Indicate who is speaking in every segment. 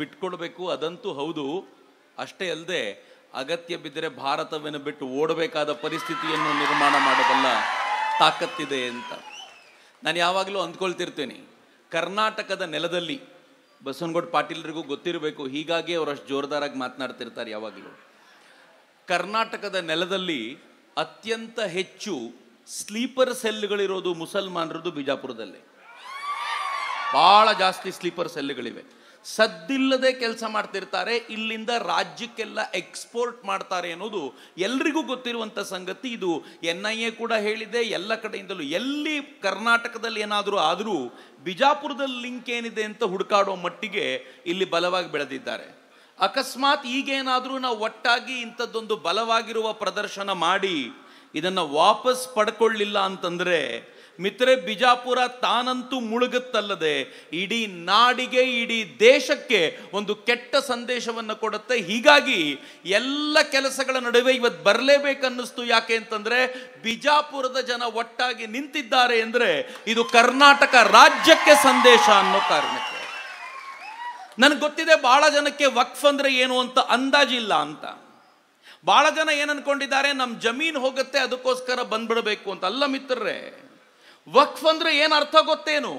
Speaker 1: ಬಿಟ್ಕೊಡ್ಬೇಕು ಅದಂತೂ ಹೌದು ಅಷ್ಟೇ ಅಲ್ಲದೆ ಅಗತ್ಯ ಬಿದ್ದರೆ ಭಾರತವನ್ನು ಬಿಟ್ಟು ಓಡಬೇಕಾದ ಪರಿಸ್ಥಿತಿಯನ್ನು ನಿರ್ಮಾಣ ಮಾಡಬಲ್ಲ ತಾಕತ್ತಿದೆ ಅಂತ ನಾನು ಯಾವಾಗಲೂ ಅಂದ್ಕೊಳ್ತಿರ್ತೇನೆ ಕರ್ನಾಟಕದ ನೆಲದಲ್ಲಿ ಬಸವನಗೌಡ ಪಾಟೀಲರಿಗೂ ಗೊತ್ತಿರಬೇಕು ಹೀಗಾಗಿ ಅವರು ಅಷ್ಟು ಜೋರ್ದಾರಾಗಿ ಮಾತನಾಡ್ತಿರ್ತಾರೆ ಯಾವಾಗಲೂ ಕರ್ನಾಟಕದ ನೆಲದಲ್ಲಿ ಅತ್ಯಂತ ಹೆಚ್ಚು ಸ್ಲೀಪರ್ ಸೆಲ್ಗಳಿರೋದು ಮುಸಲ್ಮಾನರದು ಬಿಜಾಪುರದಲ್ಲಿ ಭಾಳ ಜಾಸ್ತಿ ಸ್ಲೀಪರ್ ಸೆಲ್ಗಳಿವೆ ಸದ್ದಿಲ್ಲದೆ ಕೆಲಸ ಮಾಡ್ತಿರ್ತಾರೆ ಇಲ್ಲಿಂದ ರಾಜ್ಯಕ್ಕೆಲ್ಲ ಎಕ್ಸ್ಪೋರ್ಟ್ ಮಾಡ್ತಾರೆ ಅನ್ನೋದು ಎಲ್ರಿಗೂ ಗೊತ್ತಿರುವಂಥ ಸಂಗತಿ ಇದು ಎನ್ ಐ ಎ ಕೂಡ ಹೇಳಿದೆ ಎಲ್ಲ ಕಡೆಯಿಂದಲೂ ಎಲ್ಲಿ ಕರ್ನಾಟಕದಲ್ಲಿ ಏನಾದರೂ ಆದರೂ ಬಿಜಾಪುರದಲ್ಲಿ ಲಿಂಕ್ ಏನಿದೆ ಅಂತ ಹುಡುಕಾಡೋ ಮಟ್ಟಿಗೆ ಇಲ್ಲಿ ಬಲವಾಗಿ ಬೆಳೆದಿದ್ದಾರೆ ಅಕಸ್ಮಾತ್ ಈಗೇನಾದರೂ ನಾವು ಒಟ್ಟಾಗಿ ಇಂಥದ್ದೊಂದು ಬಲವಾಗಿರುವ ಪ್ರದರ್ಶನ ಮಾಡಿ ಇದನ್ನು ವಾಪಸ್ ಪಡ್ಕೊಳ್ಳಿಲ್ಲ ಅಂತಂದರೆ ಮಿತ್ರೆ ಬಿಜಾಪುರ ತಾನಂತೂ ಮುಳುಗುತ್ತಲ್ಲದೆ ಇಡೀ ನಾಡಿಗೆ ಇಡೀ ದೇಶಕ್ಕೆ ಒಂದು ಕೆಟ್ಟ ಸಂದೇಶವನ್ನು ಕೊಡುತ್ತೆ ಹೀಗಾಗಿ ಎಲ್ಲ ಕೆಲಸಗಳ ನಡುವೆ ಇವತ್ತು ಬರಲೇಬೇಕನ್ನಿಸ್ತು ಯಾಕೆ ಅಂತಂದ್ರೆ ಬಿಜಾಪುರದ ಜನ ಒಟ್ಟಾಗಿ ನಿಂತಿದ್ದಾರೆ ಅಂದರೆ ಇದು ಕರ್ನಾಟಕ ರಾಜ್ಯಕ್ಕೆ ಸಂದೇಶ ಅನ್ನೋ ಕಾರಣಕ್ಕೆ ನನಗೆ ಗೊತ್ತಿದೆ ಬಹಳ ಜನಕ್ಕೆ ವಕ್ಫ್ ಅಂದ್ರೆ ಏನು ಅಂತ ಅಂದಾಜಿಲ್ಲ ಅಂತ ಬಹಳ ಜನ ಏನನ್ಕೊಂಡಿದ್ದಾರೆ ನಮ್ಮ ಜಮೀನು ಹೋಗುತ್ತೆ ಅದಕ್ಕೋಸ್ಕರ ಬಂದ್ಬಿಡಬೇಕು ಅಂತ ಅಲ್ಲ ಮಿತ್ರರೇ ವಕ್ಫ್ ಅಂದ್ರೆ ಏನು ಅರ್ಥ ಗೊತ್ತೇನು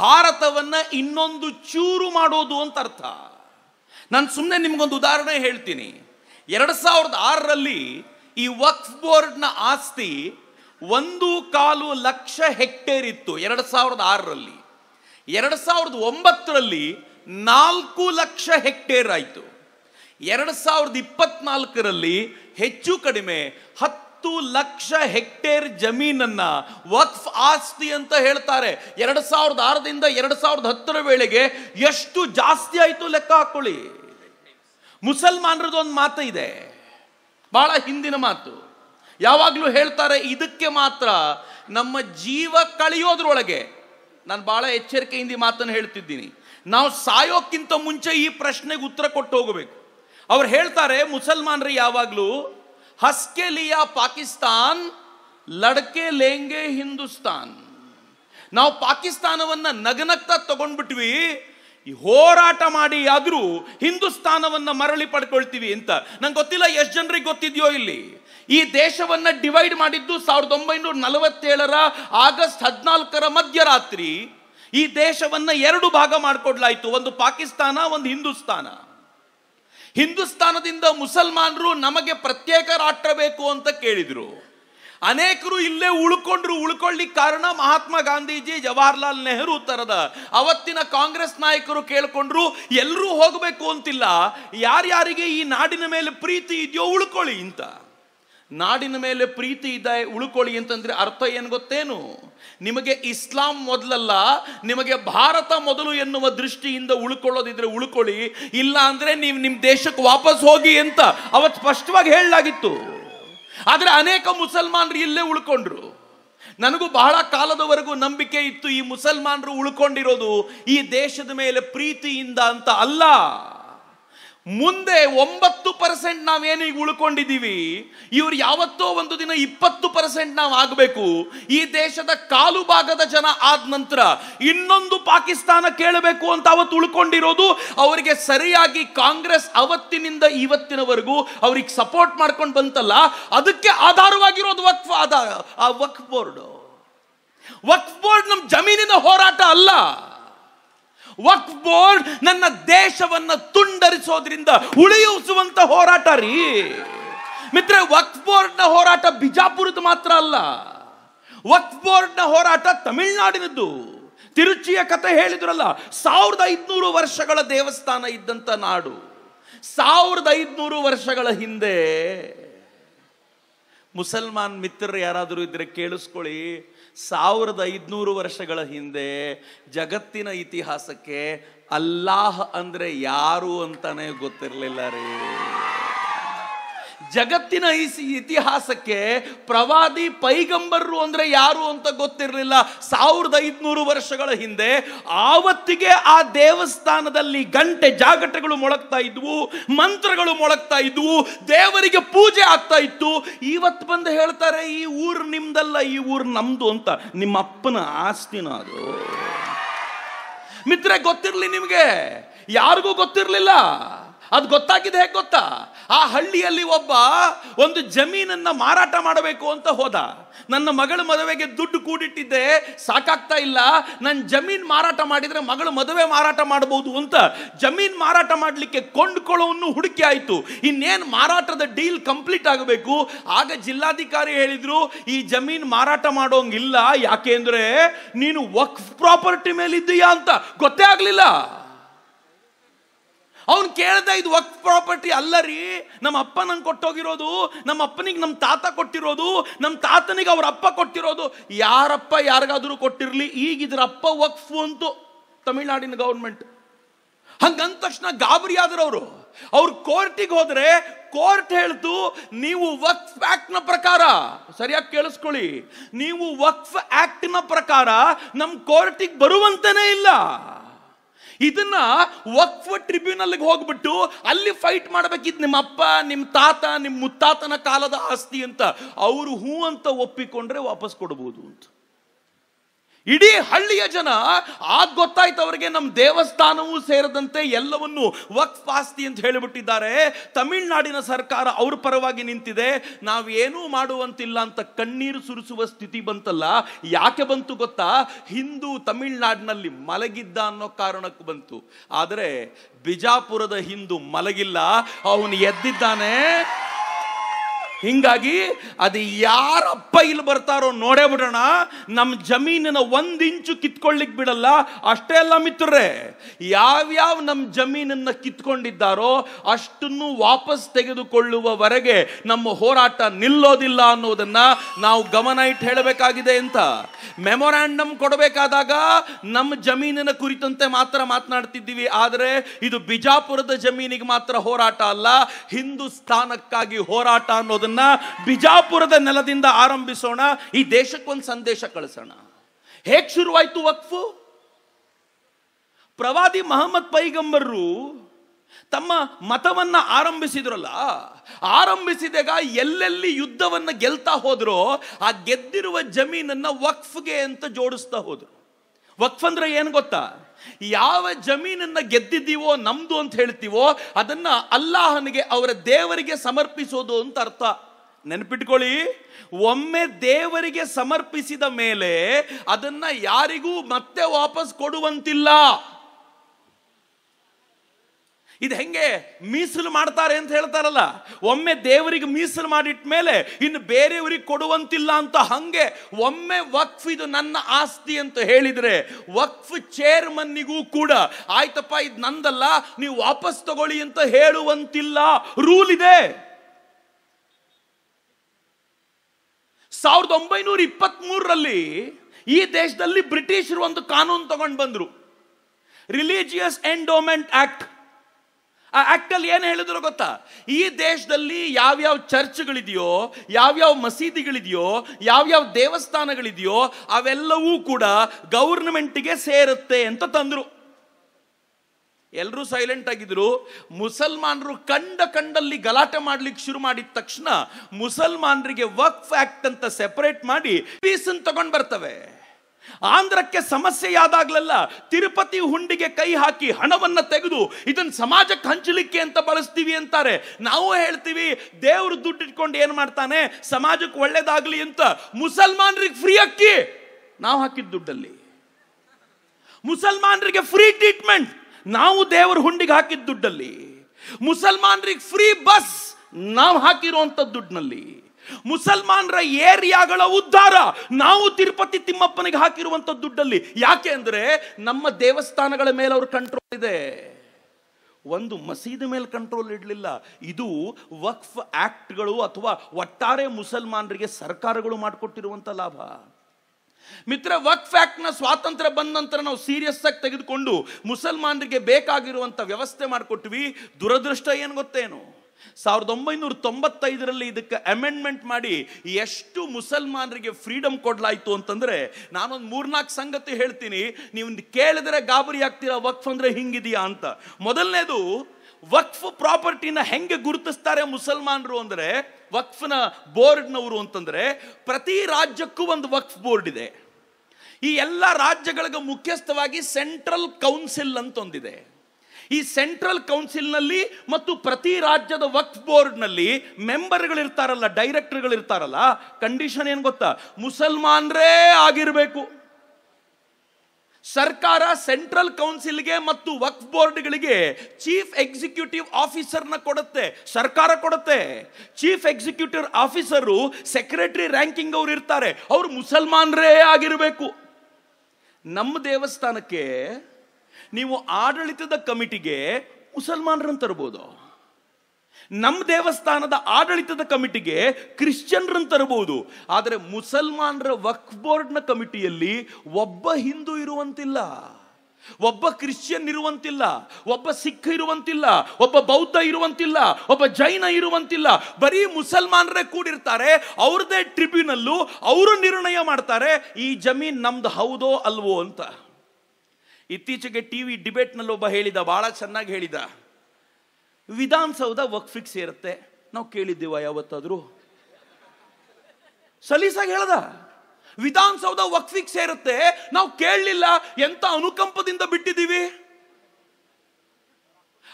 Speaker 1: ಭಾರತವನ್ನು ಇನ್ನೊಂದು ಚೂರು ಮಾಡೋದು ಅಂತ ಅರ್ಥ ನಾನು ಸುಮ್ಮನೆ ನಿಮಗೊಂದು ಉದಾಹರಣೆ ಹೇಳ್ತೀನಿ ಎರಡು ಸಾವಿರದ ಆರರಲ್ಲಿ ಈ ವಕ್ಫ್ ಬೋರ್ಡ್ನ ಆಸ್ತಿ ಒಂದು ಕಾಲು ಲಕ್ಷ ಹೆಕ್ಟೇರ್ ಇತ್ತು ಎರಡು ಸಾವಿರದ ಆರರಲ್ಲಿ ಎರಡು ಸಾವಿರದ ಒಂಬತ್ತರಲ್ಲಿ ನಾಲ್ಕು ಲಕ್ಷ ಹೆಕ್ಟೇರ್ ಆಯಿತು ಎರಡು ಸಾವಿರದ ಇಪ್ಪತ್ನಾಲ್ಕರಲ್ಲಿ ಹೆಚ್ಚು ಕಡಿಮೆ ಹತ್ತು ಹತ್ತು ಲಕ್ಷ ಹೆಕ್ಟೇರ್ ಜಮೀನನ್ನ ವಕ್ಫ್ ಆಸ್ತಿ ಅಂತ ಹೇಳ್ತಾರೆ ಎರಡು ಸಾವಿರದ ಆರರಿಂದ ಎರಡು ಸಾವಿರದ ಹತ್ತರ ವೇಳೆಗೆ ಎಷ್ಟು ಜಾಸ್ತಿ ಆಯಿತು ಲೆಕ್ಕ ಹಾಕೊಳ್ಳಿ ಮುಸಲ್ಮಾನರದೊಂದು ಒಂದು ಮಾತು ಇದೆ ಬಹಳ ಹಿಂದಿನ ಮಾತು ಯಾವಾಗಲೂ ಹೇಳ್ತಾರೆ ಇದಕ್ಕೆ ಮಾತ್ರ ನಮ್ಮ ಜೀವ ಕಳೆಯೋದ್ರೊಳಗೆ ನಾನು ಬಹಳ ಎಚ್ಚರಿಕೆಯಿಂದ ಮಾತನ್ನು ಹೇಳ್ತಿದ್ದೀನಿ ನಾವು ಸಾಯೋಕ್ಕಿಂತ ಮುಂಚೆ ಈ ಪ್ರಶ್ನೆಗೆ ಉತ್ತರ ಕೊಟ್ಟು ಹೋಗಬೇಕು ಅವ್ರು ಹೇಳ್ತಾರೆ ಮುಸಲ್ಮಾನರು ಯಾವಾಗಲೂ हंस ಲಿಯಾ लिया ಲಡಕೆ ಲೇಂಗೆ ಹಿಂದೂಸ್ತಾನ್ ನಾವು ಪಾಕಿಸ್ತಾನವನ್ನು ನಗನಗ್ತಾ ತಗೊಂಡ್ಬಿಟ್ವಿ ಹೋರಾಟ ಮಾಡಿ ಆದರೂ ಹಿಂದೂಸ್ತಾನವನ್ನು ಮರಳಿ ಪಡ್ಕೊಳ್ತೀವಿ ಅಂತ ನಂಗೆ ಗೊತ್ತಿಲ್ಲ ಎಷ್ಟು ಜನರಿಗೆ ಗೊತ್ತಿದೆಯೋ ಇಲ್ಲಿ ಈ ದೇಶವನ್ನು ಡಿವೈಡ್ ಮಾಡಿದ್ದು ಸಾವಿರದ ಒಂಬೈನೂರ ನಲವತ್ತೇಳರ ಆಗಸ್ಟ್ ಹದಿನಾಲ್ಕರ ಮಧ್ಯರಾತ್ರಿ ಈ ದೇಶವನ್ನು ಎರಡು ಭಾಗ ಮಾಡಿಕೊಡ್ಲಾಯಿತು ಒಂದು ಪಾಕಿಸ್ತಾನ ಒಂದು ಹಿಂದೂಸ್ತಾನ ಹಿಂದೂಸ್ತಾನದಿಂದ ಮುಸಲ್ಮಾನರು ನಮಗೆ ಪ್ರತ್ಯೇಕ ರಾಷ್ಟ್ರ ಬೇಕು ಅಂತ ಕೇಳಿದರು ಅನೇಕರು ಇಲ್ಲೇ ಉಳ್ಕೊಂಡ್ರು ಉಳ್ಕೊಳ್ಳಿ ಕಾರಣ ಮಹಾತ್ಮ ಗಾಂಧೀಜಿ ಜವಾಹರ್ಲಾಲ್ ನೆಹರು ತರದ ಅವತ್ತಿನ ಕಾಂಗ್ರೆಸ್ ನಾಯಕರು ಕೇಳಿಕೊಂಡ್ರು ಎಲ್ಲರೂ ಹೋಗಬೇಕು ಅಂತಿಲ್ಲ ಯಾರ್ಯಾರಿಗೆ ಈ ನಾಡಿನ ಮೇಲೆ ಪ್ರೀತಿ ಇದೆಯೋ ಉಳ್ಕೊಳ್ಳಿ ಅಂತ ನಾಡಿನ ಮೇಲೆ ಪ್ರೀತಿ ಇದೆ ಉಳ್ಕೊಳ್ಳಿ ಅಂತಂದ್ರೆ ಅರ್ಥ ಏನು ಗೊತ್ತೇನು ನಿಮಗೆ ಇಸ್ಲಾಂ ಮೊದಲಲ್ಲ ನಿಮಗೆ ಭಾರತ ಮೊದಲು ಎನ್ನುವ ದೃಷ್ಟಿಯಿಂದ ಉಳ್ಕೊಳ್ಳೋದಿದ್ರೆ ಉಳ್ಕೊಳ್ಳಿ ಇಲ್ಲ ಅಂದ್ರೆ ನೀವು ನಿಮ್ಮ ದೇಶಕ್ಕೆ ವಾಪಸ್ ಹೋಗಿ ಅಂತ ಅವತ್ತು ಸ್ಪಷ್ಟವಾಗಿ ಹೇಳಲಾಗಿತ್ತು ಆದರೆ ಅನೇಕ ಮುಸಲ್ಮಾನರು ಇಲ್ಲೇ ಉಳ್ಕೊಂಡ್ರು ನನಗೂ ಬಹಳ ಕಾಲದವರೆಗೂ ನಂಬಿಕೆ ಇತ್ತು ಈ ಮುಸಲ್ಮಾನರು ಉಳ್ಕೊಂಡಿರೋದು ಈ ದೇಶದ ಮೇಲೆ ಪ್ರೀತಿಯಿಂದ ಅಂತ ಅಲ್ಲ ಮುಂದೆ ಒಂಬತ್ತು ಪರ್ಸೆಂಟ್ ನಾವೇನೀಗ ಉಳ್ಕೊಂಡಿದ್ದೀವಿ ಇವರು ಯಾವತ್ತೋ ಒಂದು ದಿನ ಇಪ್ಪತ್ತು ಪರ್ಸೆಂಟ್ ನಾವು ಆಗಬೇಕು ಈ ದೇಶದ ಕಾಲು ಭಾಗದ ಜನ ಆದ ನಂತರ ಇನ್ನೊಂದು ಪಾಕಿಸ್ತಾನ ಕೇಳಬೇಕು ಅಂತ ಅವತ್ತು ಉಳ್ಕೊಂಡಿರೋದು ಅವರಿಗೆ ಸರಿಯಾಗಿ ಕಾಂಗ್ರೆಸ್ ಅವತ್ತಿನಿಂದ ಇವತ್ತಿನವರೆಗೂ ಅವ್ರಿಗೆ ಸಪೋರ್ಟ್ ಮಾಡ್ಕೊಂಡು ಬಂತಲ್ಲ ಅದಕ್ಕೆ ಆಧಾರವಾಗಿರೋದು ವಕ್ಫ್ ಆಧಾರ ಆ ವಕ್ಫ್ ಬೋರ್ಡ್ ವಕ್ಫ್ ಬೋರ್ಡ್ ನಮ್ಮ ಜಮೀನಿನ ಹೋರಾಟ ಅಲ್ಲ ವಕ್ ಬೋರ್ಡ್ ನನ್ನ ದೇಶವನ್ನು ತುಂಡರಿಸೋದ್ರಿಂದ ಉಳಿಯಿಸುವಂತ ಹೋರಾಟ ರೀ ಮಿತ್ರ ವಕ್ ಬೋರ್ಡ್ನ ಹೋರಾಟ ಬಿಜಾಪುರದ ಮಾತ್ರ ಅಲ್ಲ ವಕ್ ಬೋರ್ಡ್ನ ಹೋರಾಟ ತಮಿಳುನಾಡಿನದ್ದು ತಿರುಚಿಯ ಕಥೆ ಹೇಳಿದ್ರಲ್ಲ ಸಾವಿರದ ಐದುನೂರು ವರ್ಷಗಳ ದೇವಸ್ಥಾನ ಇದ್ದಂಥ ನಾಡು ಸಾವಿರದ ಐದುನೂರು ವರ್ಷಗಳ ಹಿಂದೆ ಮುಸಲ್ಮಾನ್ ಮಿತ್ರರು ಯಾರಾದರೂ ಇದ್ರೆ ಕೇಳಿಸ್ಕೊಳ್ಳಿ ಸಾವಿರದ ಐದುನೂರು ವರ್ಷಗಳ ಹಿಂದೆ ಜಗತ್ತಿನ ಇತಿಹಾಸಕ್ಕೆ ಅಲ್ಲಾಹ್ ಅಂದರೆ ಯಾರು ಅಂತಾನೆ ಗೊತ್ತಿರಲಿಲ್ಲ ರೀ ಜಗತ್ತಿನ ಈ ಇತಿಹಾಸಕ್ಕೆ ಪ್ರವಾದಿ ಪೈಗಂಬರರು ಅಂದರೆ ಯಾರು ಅಂತ ಗೊತ್ತಿರಲಿಲ್ಲ ಸಾವಿರದ ಐದುನೂರು ವರ್ಷಗಳ ಹಿಂದೆ ಆವತ್ತಿಗೆ ಆ ದೇವಸ್ಥಾನದಲ್ಲಿ ಗಂಟೆ ಜಾಗಟೆಗಳು ಮೊಳಗ್ತಾ ಇದ್ವು ಮಂತ್ರಗಳು ಮೊಳಗ್ತಾ ಇದ್ವು ದೇವರಿಗೆ ಪೂಜೆ ಆಗ್ತಾ ಇತ್ತು ಇವತ್ತು ಬಂದು ಹೇಳ್ತಾರೆ ಈ ಊರು ನಿಮ್ದಲ್ಲ ಈ ಊರು ನಮ್ದು ಅಂತ ನಿಮ್ಮ ಅಪ್ಪನ ಆಸ್ತಿನ ಅದು ಮಿತ್ರೆ ಗೊತ್ತಿರಲಿ ನಿಮಗೆ ಯಾರಿಗೂ ಗೊತ್ತಿರಲಿಲ್ಲ ಅದು ಗೊತ್ತಾಗಿದೆ ಹೇಗೆ ಗೊತ್ತಾ ಆ ಹಳ್ಳಿಯಲ್ಲಿ ಒಬ್ಬ ಒಂದು ಜಮೀನನ್ನು ಮಾರಾಟ ಮಾಡಬೇಕು ಅಂತ ಹೋದ ನನ್ನ ಮಗಳ ಮದುವೆಗೆ ದುಡ್ಡು ಕೂಡಿಟ್ಟಿದ್ದೆ ಸಾಕಾಗ್ತಾ ಇಲ್ಲ ನನ್ನ ಜಮೀನ್ ಮಾರಾಟ ಮಾಡಿದ್ರೆ ಮಗಳ ಮದುವೆ ಮಾರಾಟ ಮಾಡಬಹುದು ಅಂತ ಜಮೀನ್ ಮಾರಾಟ ಮಾಡಲಿಕ್ಕೆ ಕೊಂಡ್ಕೊಳ್ಳೋನು ಹುಡುಕಿ ಆಯಿತು ಇನ್ನೇನು ಮಾರಾಟದ ಡೀಲ್ ಕಂಪ್ಲೀಟ್ ಆಗಬೇಕು ಆಗ ಜಿಲ್ಲಾಧಿಕಾರಿ ಹೇಳಿದರು ಈ ಜಮೀನ್ ಮಾರಾಟ ಮಾಡೋಂಗಿಲ್ಲ ಯಾಕೆಂದರೆ ನೀನು ವಕ್ಫ್ ಪ್ರಾಪರ್ಟಿ ಮೇಲಿದ್ದೀಯಾ ಅಂತ ಗೊತ್ತೇ ಆಗಲಿಲ್ಲ ಅವ್ನು ಕೇಳ್ದೆ ಇದು ವಕ್ ಪ್ರಾಪರ್ಟಿ ಅಲ್ಲ ರೀ ನಮ್ಮ ಅಪ್ಪ ನಂಗೆ ಕೊಟ್ಟೋಗಿರೋದು ನಮ್ಮ ಅಪ್ಪನಿಗೆ ನಮ್ಮ ತಾತ ಕೊಟ್ಟಿರೋದು ನಮ್ಮ ತಾತನಿಗೆ ಅವ್ರ ಅಪ್ಪ ಕೊಟ್ಟಿರೋದು ಯಾರಪ್ಪ ಯಾರಿಗಾದರೂ ಕೊಟ್ಟಿರಲಿ ಈಗ ಇದ್ರ ಅಪ್ಪ ವಕ್ಫು ಅಂತೂ ತಮಿಳ್ನಾಡಿನ ಗೌರ್ಮೆಂಟ್ ಹಂಗಂದ ತಕ್ಷಣ ಗಾಬರಿ ಆದ್ರೆ ಅವರು ಅವ್ರ ಕೋರ್ಟಿಗೆ ಹೋದ್ರೆ ಕೋರ್ಟ್ ಹೇಳ್ತು ನೀವು ವಕ್ಫ್ ಆಕ್ಟ್ ನ ಪ್ರಕಾರ ಸರಿಯಾಗಿ ಕೇಳಿಸ್ಕೊಳ್ಳಿ ನೀವು ವಕ್ಫ್ ಆಕ್ಟ್ ನ ಪ್ರಕಾರ ನಮ್ಮ ಕೋರ್ಟಿಗೆ ಬರುವಂತನೇ ಇಲ್ಲ ಇದನ್ನ ವಕ್ಫ್ ಟ್ರಿಬ್ಯೂನಲ್ಗೆ ಹೋಗ್ಬಿಟ್ಟು ಅಲ್ಲಿ ಫೈಟ್ ಮಾಡಬೇಕಿದ್ ನಿಮ್ಮ ಅಪ್ಪ ನಿಮ್ಮ ತಾತ ನಿಮ್ಮ ಮುತ್ತಾತನ ಕಾಲದ ಆಸ್ತಿ ಅಂತ ಅವರು ಹೂ ಅಂತ ಒಪ್ಪಿಕೊಂಡ್ರೆ ವಾಪಸ್ ಕೊಡಬಹುದು ಅಂತ ಇಡೀ ಹಳ್ಳಿಯ ಜನ ಆಗ ಗೊತ್ತಾಯ್ತು ಅವರಿಗೆ ನಮ್ಮ ದೇವಸ್ಥಾನವೂ ಸೇರದಂತೆ ಎಲ್ಲವನ್ನು ವಕ್ಫ್ ಆಸ್ತಿ ಅಂತ ಹೇಳಿಬಿಟ್ಟಿದ್ದಾರೆ ತಮಿಳ್ನಾಡಿನ ಸರ್ಕಾರ ಅವ್ರ ಪರವಾಗಿ ನಿಂತಿದೆ ನಾವೇನೂ ಮಾಡುವಂತಿಲ್ಲ ಅಂತ ಕಣ್ಣೀರು ಸುರಿಸುವ ಸ್ಥಿತಿ ಬಂತಲ್ಲ ಯಾಕೆ ಬಂತು ಗೊತ್ತಾ ಹಿಂದೂ ತಮಿಳುನಾಡಿನಲ್ಲಿ ಮಲಗಿದ್ದ ಅನ್ನೋ ಕಾರಣಕ್ಕೂ ಬಂತು ಆದರೆ ಬಿಜಾಪುರದ ಹಿಂದೂ ಮಲಗಿಲ್ಲ ಅವನು ಎದ್ದಿದ್ದಾನೆ ಹಿಂಗಾಗಿ ಅದು ಯಾರಪ್ಪ ಇಲ್ಲಿ ಬರ್ತಾರೋ ನೋಡೇ ಬಿಡೋಣ ನಮ್ಮ ಜಮೀನಿನ ಒಂದು ಇಂಚು ಕಿತ್ಕೊಳ್ಳಿಕ್ ಬಿಡಲ್ಲ ಅಷ್ಟೇ ಅಲ್ಲ ಮಿತ್ರರೇ ಯಾವ್ಯಾವ ನಮ್ಮ ಜಮೀನನ್ನು ಕಿತ್ಕೊಂಡಿದ್ದಾರೋ ಅಷ್ಟನ್ನು ವಾಪಸ್ ತೆಗೆದುಕೊಳ್ಳುವವರೆಗೆ ನಮ್ಮ ಹೋರಾಟ ನಿಲ್ಲೋದಿಲ್ಲ ಅನ್ನೋದನ್ನ ನಾವು ಗಮನ ಇಟ್ಟು ಹೇಳಬೇಕಾಗಿದೆ ಅಂತ ಮೆಮೊರಾಂಡಮ್ ಕೊಡಬೇಕಾದಾಗ ನಮ್ಮ ಜಮೀನಿನ ಕುರಿತಂತೆ ಮಾತ್ರ ಮಾತನಾಡ್ತಿದ್ದೀವಿ ಆದರೆ ಇದು ಬಿಜಾಪುರದ ಜಮೀನಿಗೆ ಮಾತ್ರ ಹೋರಾಟ ಅಲ್ಲ ಹಿಂದೂಸ್ತಾನಕ್ಕಾಗಿ ಹೋರಾಟ ಅನ್ನೋದನ್ನ ಬಿಜಾಪುರದ ನೆಲದಿಂದ ಆರಂಭಿಸೋಣ ಈ ದೇಶಕ್ಕೊಂದು ಸಂದೇಶ ಕಳಿಸೋಣ ಹೇಗೆ ಶುರುವಾಯಿತು ವಕ್ಫು ಪ್ರವಾದಿ ಮಹಮ್ಮದ್ ಪೈಗಂಬರರು ತಮ್ಮ ಮತವನ್ನ ಆರಂಭಿಸಿದ್ರಲ್ಲ ಆರಂಭಿಸಿದಾಗ ಎಲ್ಲೆಲ್ಲಿ ಯುದ್ಧವನ್ನ ಗೆಲ್ತಾ ಹೋದ್ರೋ ಆ ಗೆದ್ದಿರುವ ಜಮೀನನ್ನ ವಕ್ಫ್ಗೆ ಅಂತ ಜೋಡಿಸ್ತಾ ಹೋದ್ರು ವಕ್ಫ್ ಅಂದ್ರೆ ಏನು ಗೊತ್ತಾ ಯಾವ ಜಮೀನನ್ನ ಗೆದ್ದಿದ್ದೀವೋ ನಮ್ದು ಅಂತ ಹೇಳ್ತೀವೋ ಅದನ್ನ ಅಲ್ಲಾಹನಿಗೆ ಅವರ ದೇವರಿಗೆ ಸಮರ್ಪಿಸೋದು ಅಂತ ಅರ್ಥ ನೆನಪಿಟ್ಕೊಳ್ಳಿ ಒಮ್ಮೆ ದೇವರಿಗೆ ಸಮರ್ಪಿಸಿದ ಮೇಲೆ ಅದನ್ನ ಯಾರಿಗೂ ಮತ್ತೆ ವಾಪಸ್ ಕೊಡುವಂತಿಲ್ಲ ಇದು ಹೆಂಗೆ ಮೀಸಲು ಮಾಡ್ತಾರೆ ಅಂತ ಹೇಳ್ತಾರಲ್ಲ ಒಮ್ಮೆ ದೇವರಿಗೆ ಮೀಸಲು ಮಾಡಿಟ್ಟ ಮೇಲೆ ಇನ್ನು ಬೇರೆಯವರಿಗೆ ಕೊಡುವಂತಿಲ್ಲ ಅಂತ ಹಂಗೆ ಒಮ್ಮೆ ವಕ್ಫ್ ಇದು ನನ್ನ ಆಸ್ತಿ ಅಂತ ಹೇಳಿದರೆ ವಕ್ಫ್ ಚೇರ್ಮನ್ನಿಗೂ ಕೂಡ ಆಯ್ತಪ್ಪ ಇದು ನಂದಲ್ಲ ನೀವು ವಾಪಸ್ ತಗೊಳ್ಳಿ ಅಂತ ಹೇಳುವಂತಿಲ್ಲ ರೂಲ್ ಇದೆ ಸಾವಿರದ ಒಂಬೈನೂರ ಇಪ್ಪತ್ತ್ ಮೂರರಲ್ಲಿ ಈ ದೇಶದಲ್ಲಿ ಬ್ರಿಟಿಷರು ಒಂದು ಕಾನೂನು ತಗೊಂಡು ಬಂದರು ರಿಲಿಜಿಯಸ್ ಎಂಡೋಮೆಂಟ್ ಆಕ್ಟ್ ಆ ಆ್ಯಕ್ಟಲ್ಲಿ ಏನು ಹೇಳಿದ್ರು ಗೊತ್ತಾ ಈ ದೇಶದಲ್ಲಿ ಯಾವ್ಯಾವ ಚರ್ಚ್ಗಳಿದೆಯೋ ಯಾವ್ಯಾವ ಮಸೀದಿಗಳಿದೆಯೋ ಯಾವ್ಯಾವ ದೇವಸ್ಥಾನಗಳಿದೆಯೋ ಅವೆಲ್ಲವೂ ಕೂಡ ಗೌರ್ಮೆಂಟಿಗೆ ಸೇರುತ್ತೆ ಅಂತ ತಂದರು ಎಲ್ಲರೂ ಸೈಲೆಂಟ್ ಆಗಿದ್ರು ಮುಸಲ್ಮಾನರು ಕಂಡ ಕಂಡಲ್ಲಿ ಗಲಾಟೆ ಮಾಡ್ಲಿಕ್ಕೆ ಶುರು ಮಾಡಿದ ತಕ್ಷಣ ಮುಸಲ್ಮಾನರಿಗೆ ವಕ್ಫ್ ಆಕ್ಟ್ ಅಂತ ಸೆಪರೇಟ್ ಮಾಡಿ ಪೀಸನ್ ತಗೊಂಡು ಬರ್ತವೆ ಆಂಧ್ರಕ್ಕೆ ಸಮಸ್ಯೆಯಾದಾಗ್ಲೆಲ್ಲ ತಿರುಪತಿ ಹುಂಡಿಗೆ ಕೈ ಹಾಕಿ ಹಣವನ್ನು ತೆಗೆದು ಇದನ್ನು ಸಮಾಜಕ್ಕೆ ಹಂಚಲಿಕ್ಕೆ ಅಂತ ಬಳಸ್ತೀವಿ ಅಂತಾರೆ ನಾವು ಹೇಳ್ತೀವಿ ದೇವರು ದುಡ್ಡಿಟ್ಕೊಂಡು ಏನು ಮಾಡ್ತಾನೆ ಸಮಾಜಕ್ಕೆ ಒಳ್ಳೇದಾಗಲಿ ಅಂತ ಮುಸಲ್ಮಾನರಿಗೆ ಫ್ರೀ ಅಕ್ಕಿ ನಾವು ಹಾಕಿದ ದುಡ್ಡಲ್ಲಿ ಮುಸಲ್ಮಾನರಿಗೆ ಫ್ರೀ ಟ್ರೀಟ್ಮೆಂಟ್ ನಾವು ದೇವರ ಹುಂಡಿಗೆ ಹಾಕಿದ ದುಡ್ಡಲ್ಲಿ ಮುಸಲ್ಮಾನರಿಗೆ ಫ್ರೀ ಬಸ್ ನಾವು ಹಾಕಿರುವಂಥ ದುಡ್ಡಿನಲ್ಲಿ ಮುಸಲ್ಮಾನರ ಏರಿಯಾಗಳ ಉದ್ಧಾರ ನಾವು ತಿರುಪತಿ ತಿಮ್ಮಪ್ಪನಿಗೆ ಹಾಕಿರುವಂಥ ದುಡ್ಡಲ್ಲಿ ಯಾಕೆ ಅಂದರೆ ನಮ್ಮ ದೇವಸ್ಥಾನಗಳ ಮೇಲೆ ಅವ್ರ ಕಂಟ್ರೋಲ್ ಇದೆ ಒಂದು ಮಸೀದಿ ಮೇಲೆ ಕಂಟ್ರೋಲ್ ಇಡಲಿಲ್ಲ ಇದು ವಕ್ಫ್ ಆಕ್ಟ್ಗಳು ಅಥವಾ ಒಟ್ಟಾರೆ ಮುಸಲ್ಮಾನರಿಗೆ ಸರ್ಕಾರಗಳು ಮಾಡಿಕೊಟ್ಟಿರುವಂಥ ಲಾಭ ಮಿತ್ರ ವಕ್ಫ್ ನ ಸ್ವಾತಂತ್ರ್ಯ ಬಂದ ನಂತರ ನಾವು ಸೀರಿಯಸ್ ಆಗಿ ತೆಗೆದುಕೊಂಡು ಮುಸಲ್ಮಾನರಿಗೆ ಬೇಕಾಗಿರುವಂಥ ವ್ಯವಸ್ಥೆ ಮಾಡಿಕೊಟ್ವಿ ದುರದೃಷ್ಟ ಏನು ಗೊತ್ತೇನು ಸಾವಿರದ ಒಂಬೈನೂರ ತೊಂಬತ್ತೈದರಲ್ಲಿ ಇದಕ್ಕೆ ಅಮೆಂಡ್ಮೆಂಟ್ ಮಾಡಿ ಎಷ್ಟು ಮುಸಲ್ಮಾನರಿಗೆ ಫ್ರೀಡಮ್ ಕೊಡಲಾಯಿತು ಅಂತಂದರೆ ನಾನೊಂದು ಮೂರ್ನಾಲ್ಕು ಸಂಗತಿ ಹೇಳ್ತೀನಿ ನೀವು ಕೇಳಿದರೆ ಗಾಬರಿ ಆಗ್ತೀರಾ ವಕ್ಫ್ ಅಂದರೆ ಹಿಂಗಿದೆಯಾ ಅಂತ ಮೊದಲನೇದು ವಕ್ಫ್ ಪ್ರಾಪರ್ಟಿನ ಹೆಂಗೆ ಗುರುತಿಸ್ತಾರೆ ಮುಸಲ್ಮಾನರು ಅಂದರೆ ವಕ್ಫ್ನ ಬೋರ್ಡ್ನವರು ಅಂತಂದರೆ ಪ್ರತಿ ರಾಜ್ಯಕ್ಕೂ ಒಂದು ವಕ್ಫ್ ಬೋರ್ಡ್ ಇದೆ ಈ ಎಲ್ಲ ರಾಜ್ಯಗಳಿಗೆ ಮುಖ್ಯಸ್ಥವಾಗಿ ಸೆಂಟ್ರಲ್ ಕೌನ್ಸಿಲ್ ಅಂತ ಒಂದಿದೆ ಈ ಸೆಂಟ್ರಲ್ ಕೌನ್ಸಿಲ್ನಲ್ಲಿ ಮತ್ತು ಪ್ರತಿ ರಾಜ್ಯದ ವಕ್ಫ್ ಬೋರ್ಡ್ನಲ್ಲಿ ಮೆಂಬರ್ಗಳಿರ್ತಾರಲ್ಲ ಡೈರೆಕ್ಟರ್ಗಳಿರ್ತಾರಲ್ಲ ಕಂಡೀಷನ್ ಏನು ಗೊತ್ತಾ ಮುಸಲ್ಮಾನ್ರೇ ಆಗಿರಬೇಕು ಸರ್ಕಾರ ಸೆಂಟ್ರಲ್ ಕೌನ್ಸಿಲ್ಗೆ ಮತ್ತು ವಕ್ಫ್ ಬೋರ್ಡ್ಗಳಿಗೆ ಚೀಫ್ ಎಕ್ಸಿಕ್ಯೂಟಿವ್ ಆಫೀಸರ್ನ ಕೊಡುತ್ತೆ ಸರ್ಕಾರ ಕೊಡುತ್ತೆ chief executive officer secretary ranking ಅವರು ಇರ್ತಾರೆ ಅವರು ಮುಸಲ್ಮಾನ್ರೇ ಆಗಿರಬೇಕು ನಮ್ಮ ದೇವಸ್ಥಾನಕ್ಕೆ ನೀವು ಆಡಳಿತದ ಕಮಿಟಿಗೆ ಮುಸಲ್ಮಾನರನ್ನು ತರಬಹುದು ನಮ್ಮ ದೇವಸ್ಥಾನದ ಆಡಳಿತದ ಕಮಿಟಿಗೆ ಕ್ರಿಶ್ಚಿಯನ್ರನ್ನು ತರಬಹುದು ಆದರೆ ಮುಸಲ್ಮಾನರ ವಕ್ಫ್ ಬೋರ್ಡ್ನ ಕಮಿಟಿಯಲ್ಲಿ ಒಬ್ಬ ಹಿಂದೂ ಇರುವಂತಿಲ್ಲ ಒಬ್ಬ ಕ್ರಿಶ್ಚಿಯನ್ ಇರುವಂತಿಲ್ಲ ಒಬ್ಬ ಸಿಖ್ ಇರುವಂತಿಲ್ಲ ಒಬ್ಬ ಬೌದ್ಧ ಇರುವಂತಿಲ್ಲ ಒಬ್ಬ ಜೈನ ಇರುವಂತಿಲ್ಲ ಬರೀ ಮುಸಲ್ಮಾನರೇ ಕೂಡಿರ್ತಾರೆ ಅವ್ರದೇ ಟ್ರಿಬ್ಯುನಲ್ಲು ಅವರು ನಿರ್ಣಯ ಮಾಡ್ತಾರೆ ಈ ಜಮೀನ್ ನಮ್ದು ಹೌದೋ ಅಲ್ವೋ ಅಂತ ಇತ್ತೀಚೆಗೆ ಟಿ ವಿ ಒಬ್ಬ ಹೇಳಿದ ಭಾಳ ಚೆನ್ನಾಗಿ ಹೇಳಿದ ವಿಧಾನಸೌಧ ವಕ್ಫಿಗೆ ಸೇರುತ್ತೆ ನಾವು ಕೇಳಿದ್ದೀವ ಯಾವತ್ತಾದರೂ ಸಲೀಸಾಗಿ ಹೇಳ್ದ ವಿಧಾನಸೌಧ ವಕ್ಫಿಗೆ ಸೇರುತ್ತೆ ನಾವು ಕೇಳಲಿಲ್ಲ ಎಂತ ಅನುಕಂಪದಿಂದ ಬಿಟ್ಟಿದ್ದೀವಿ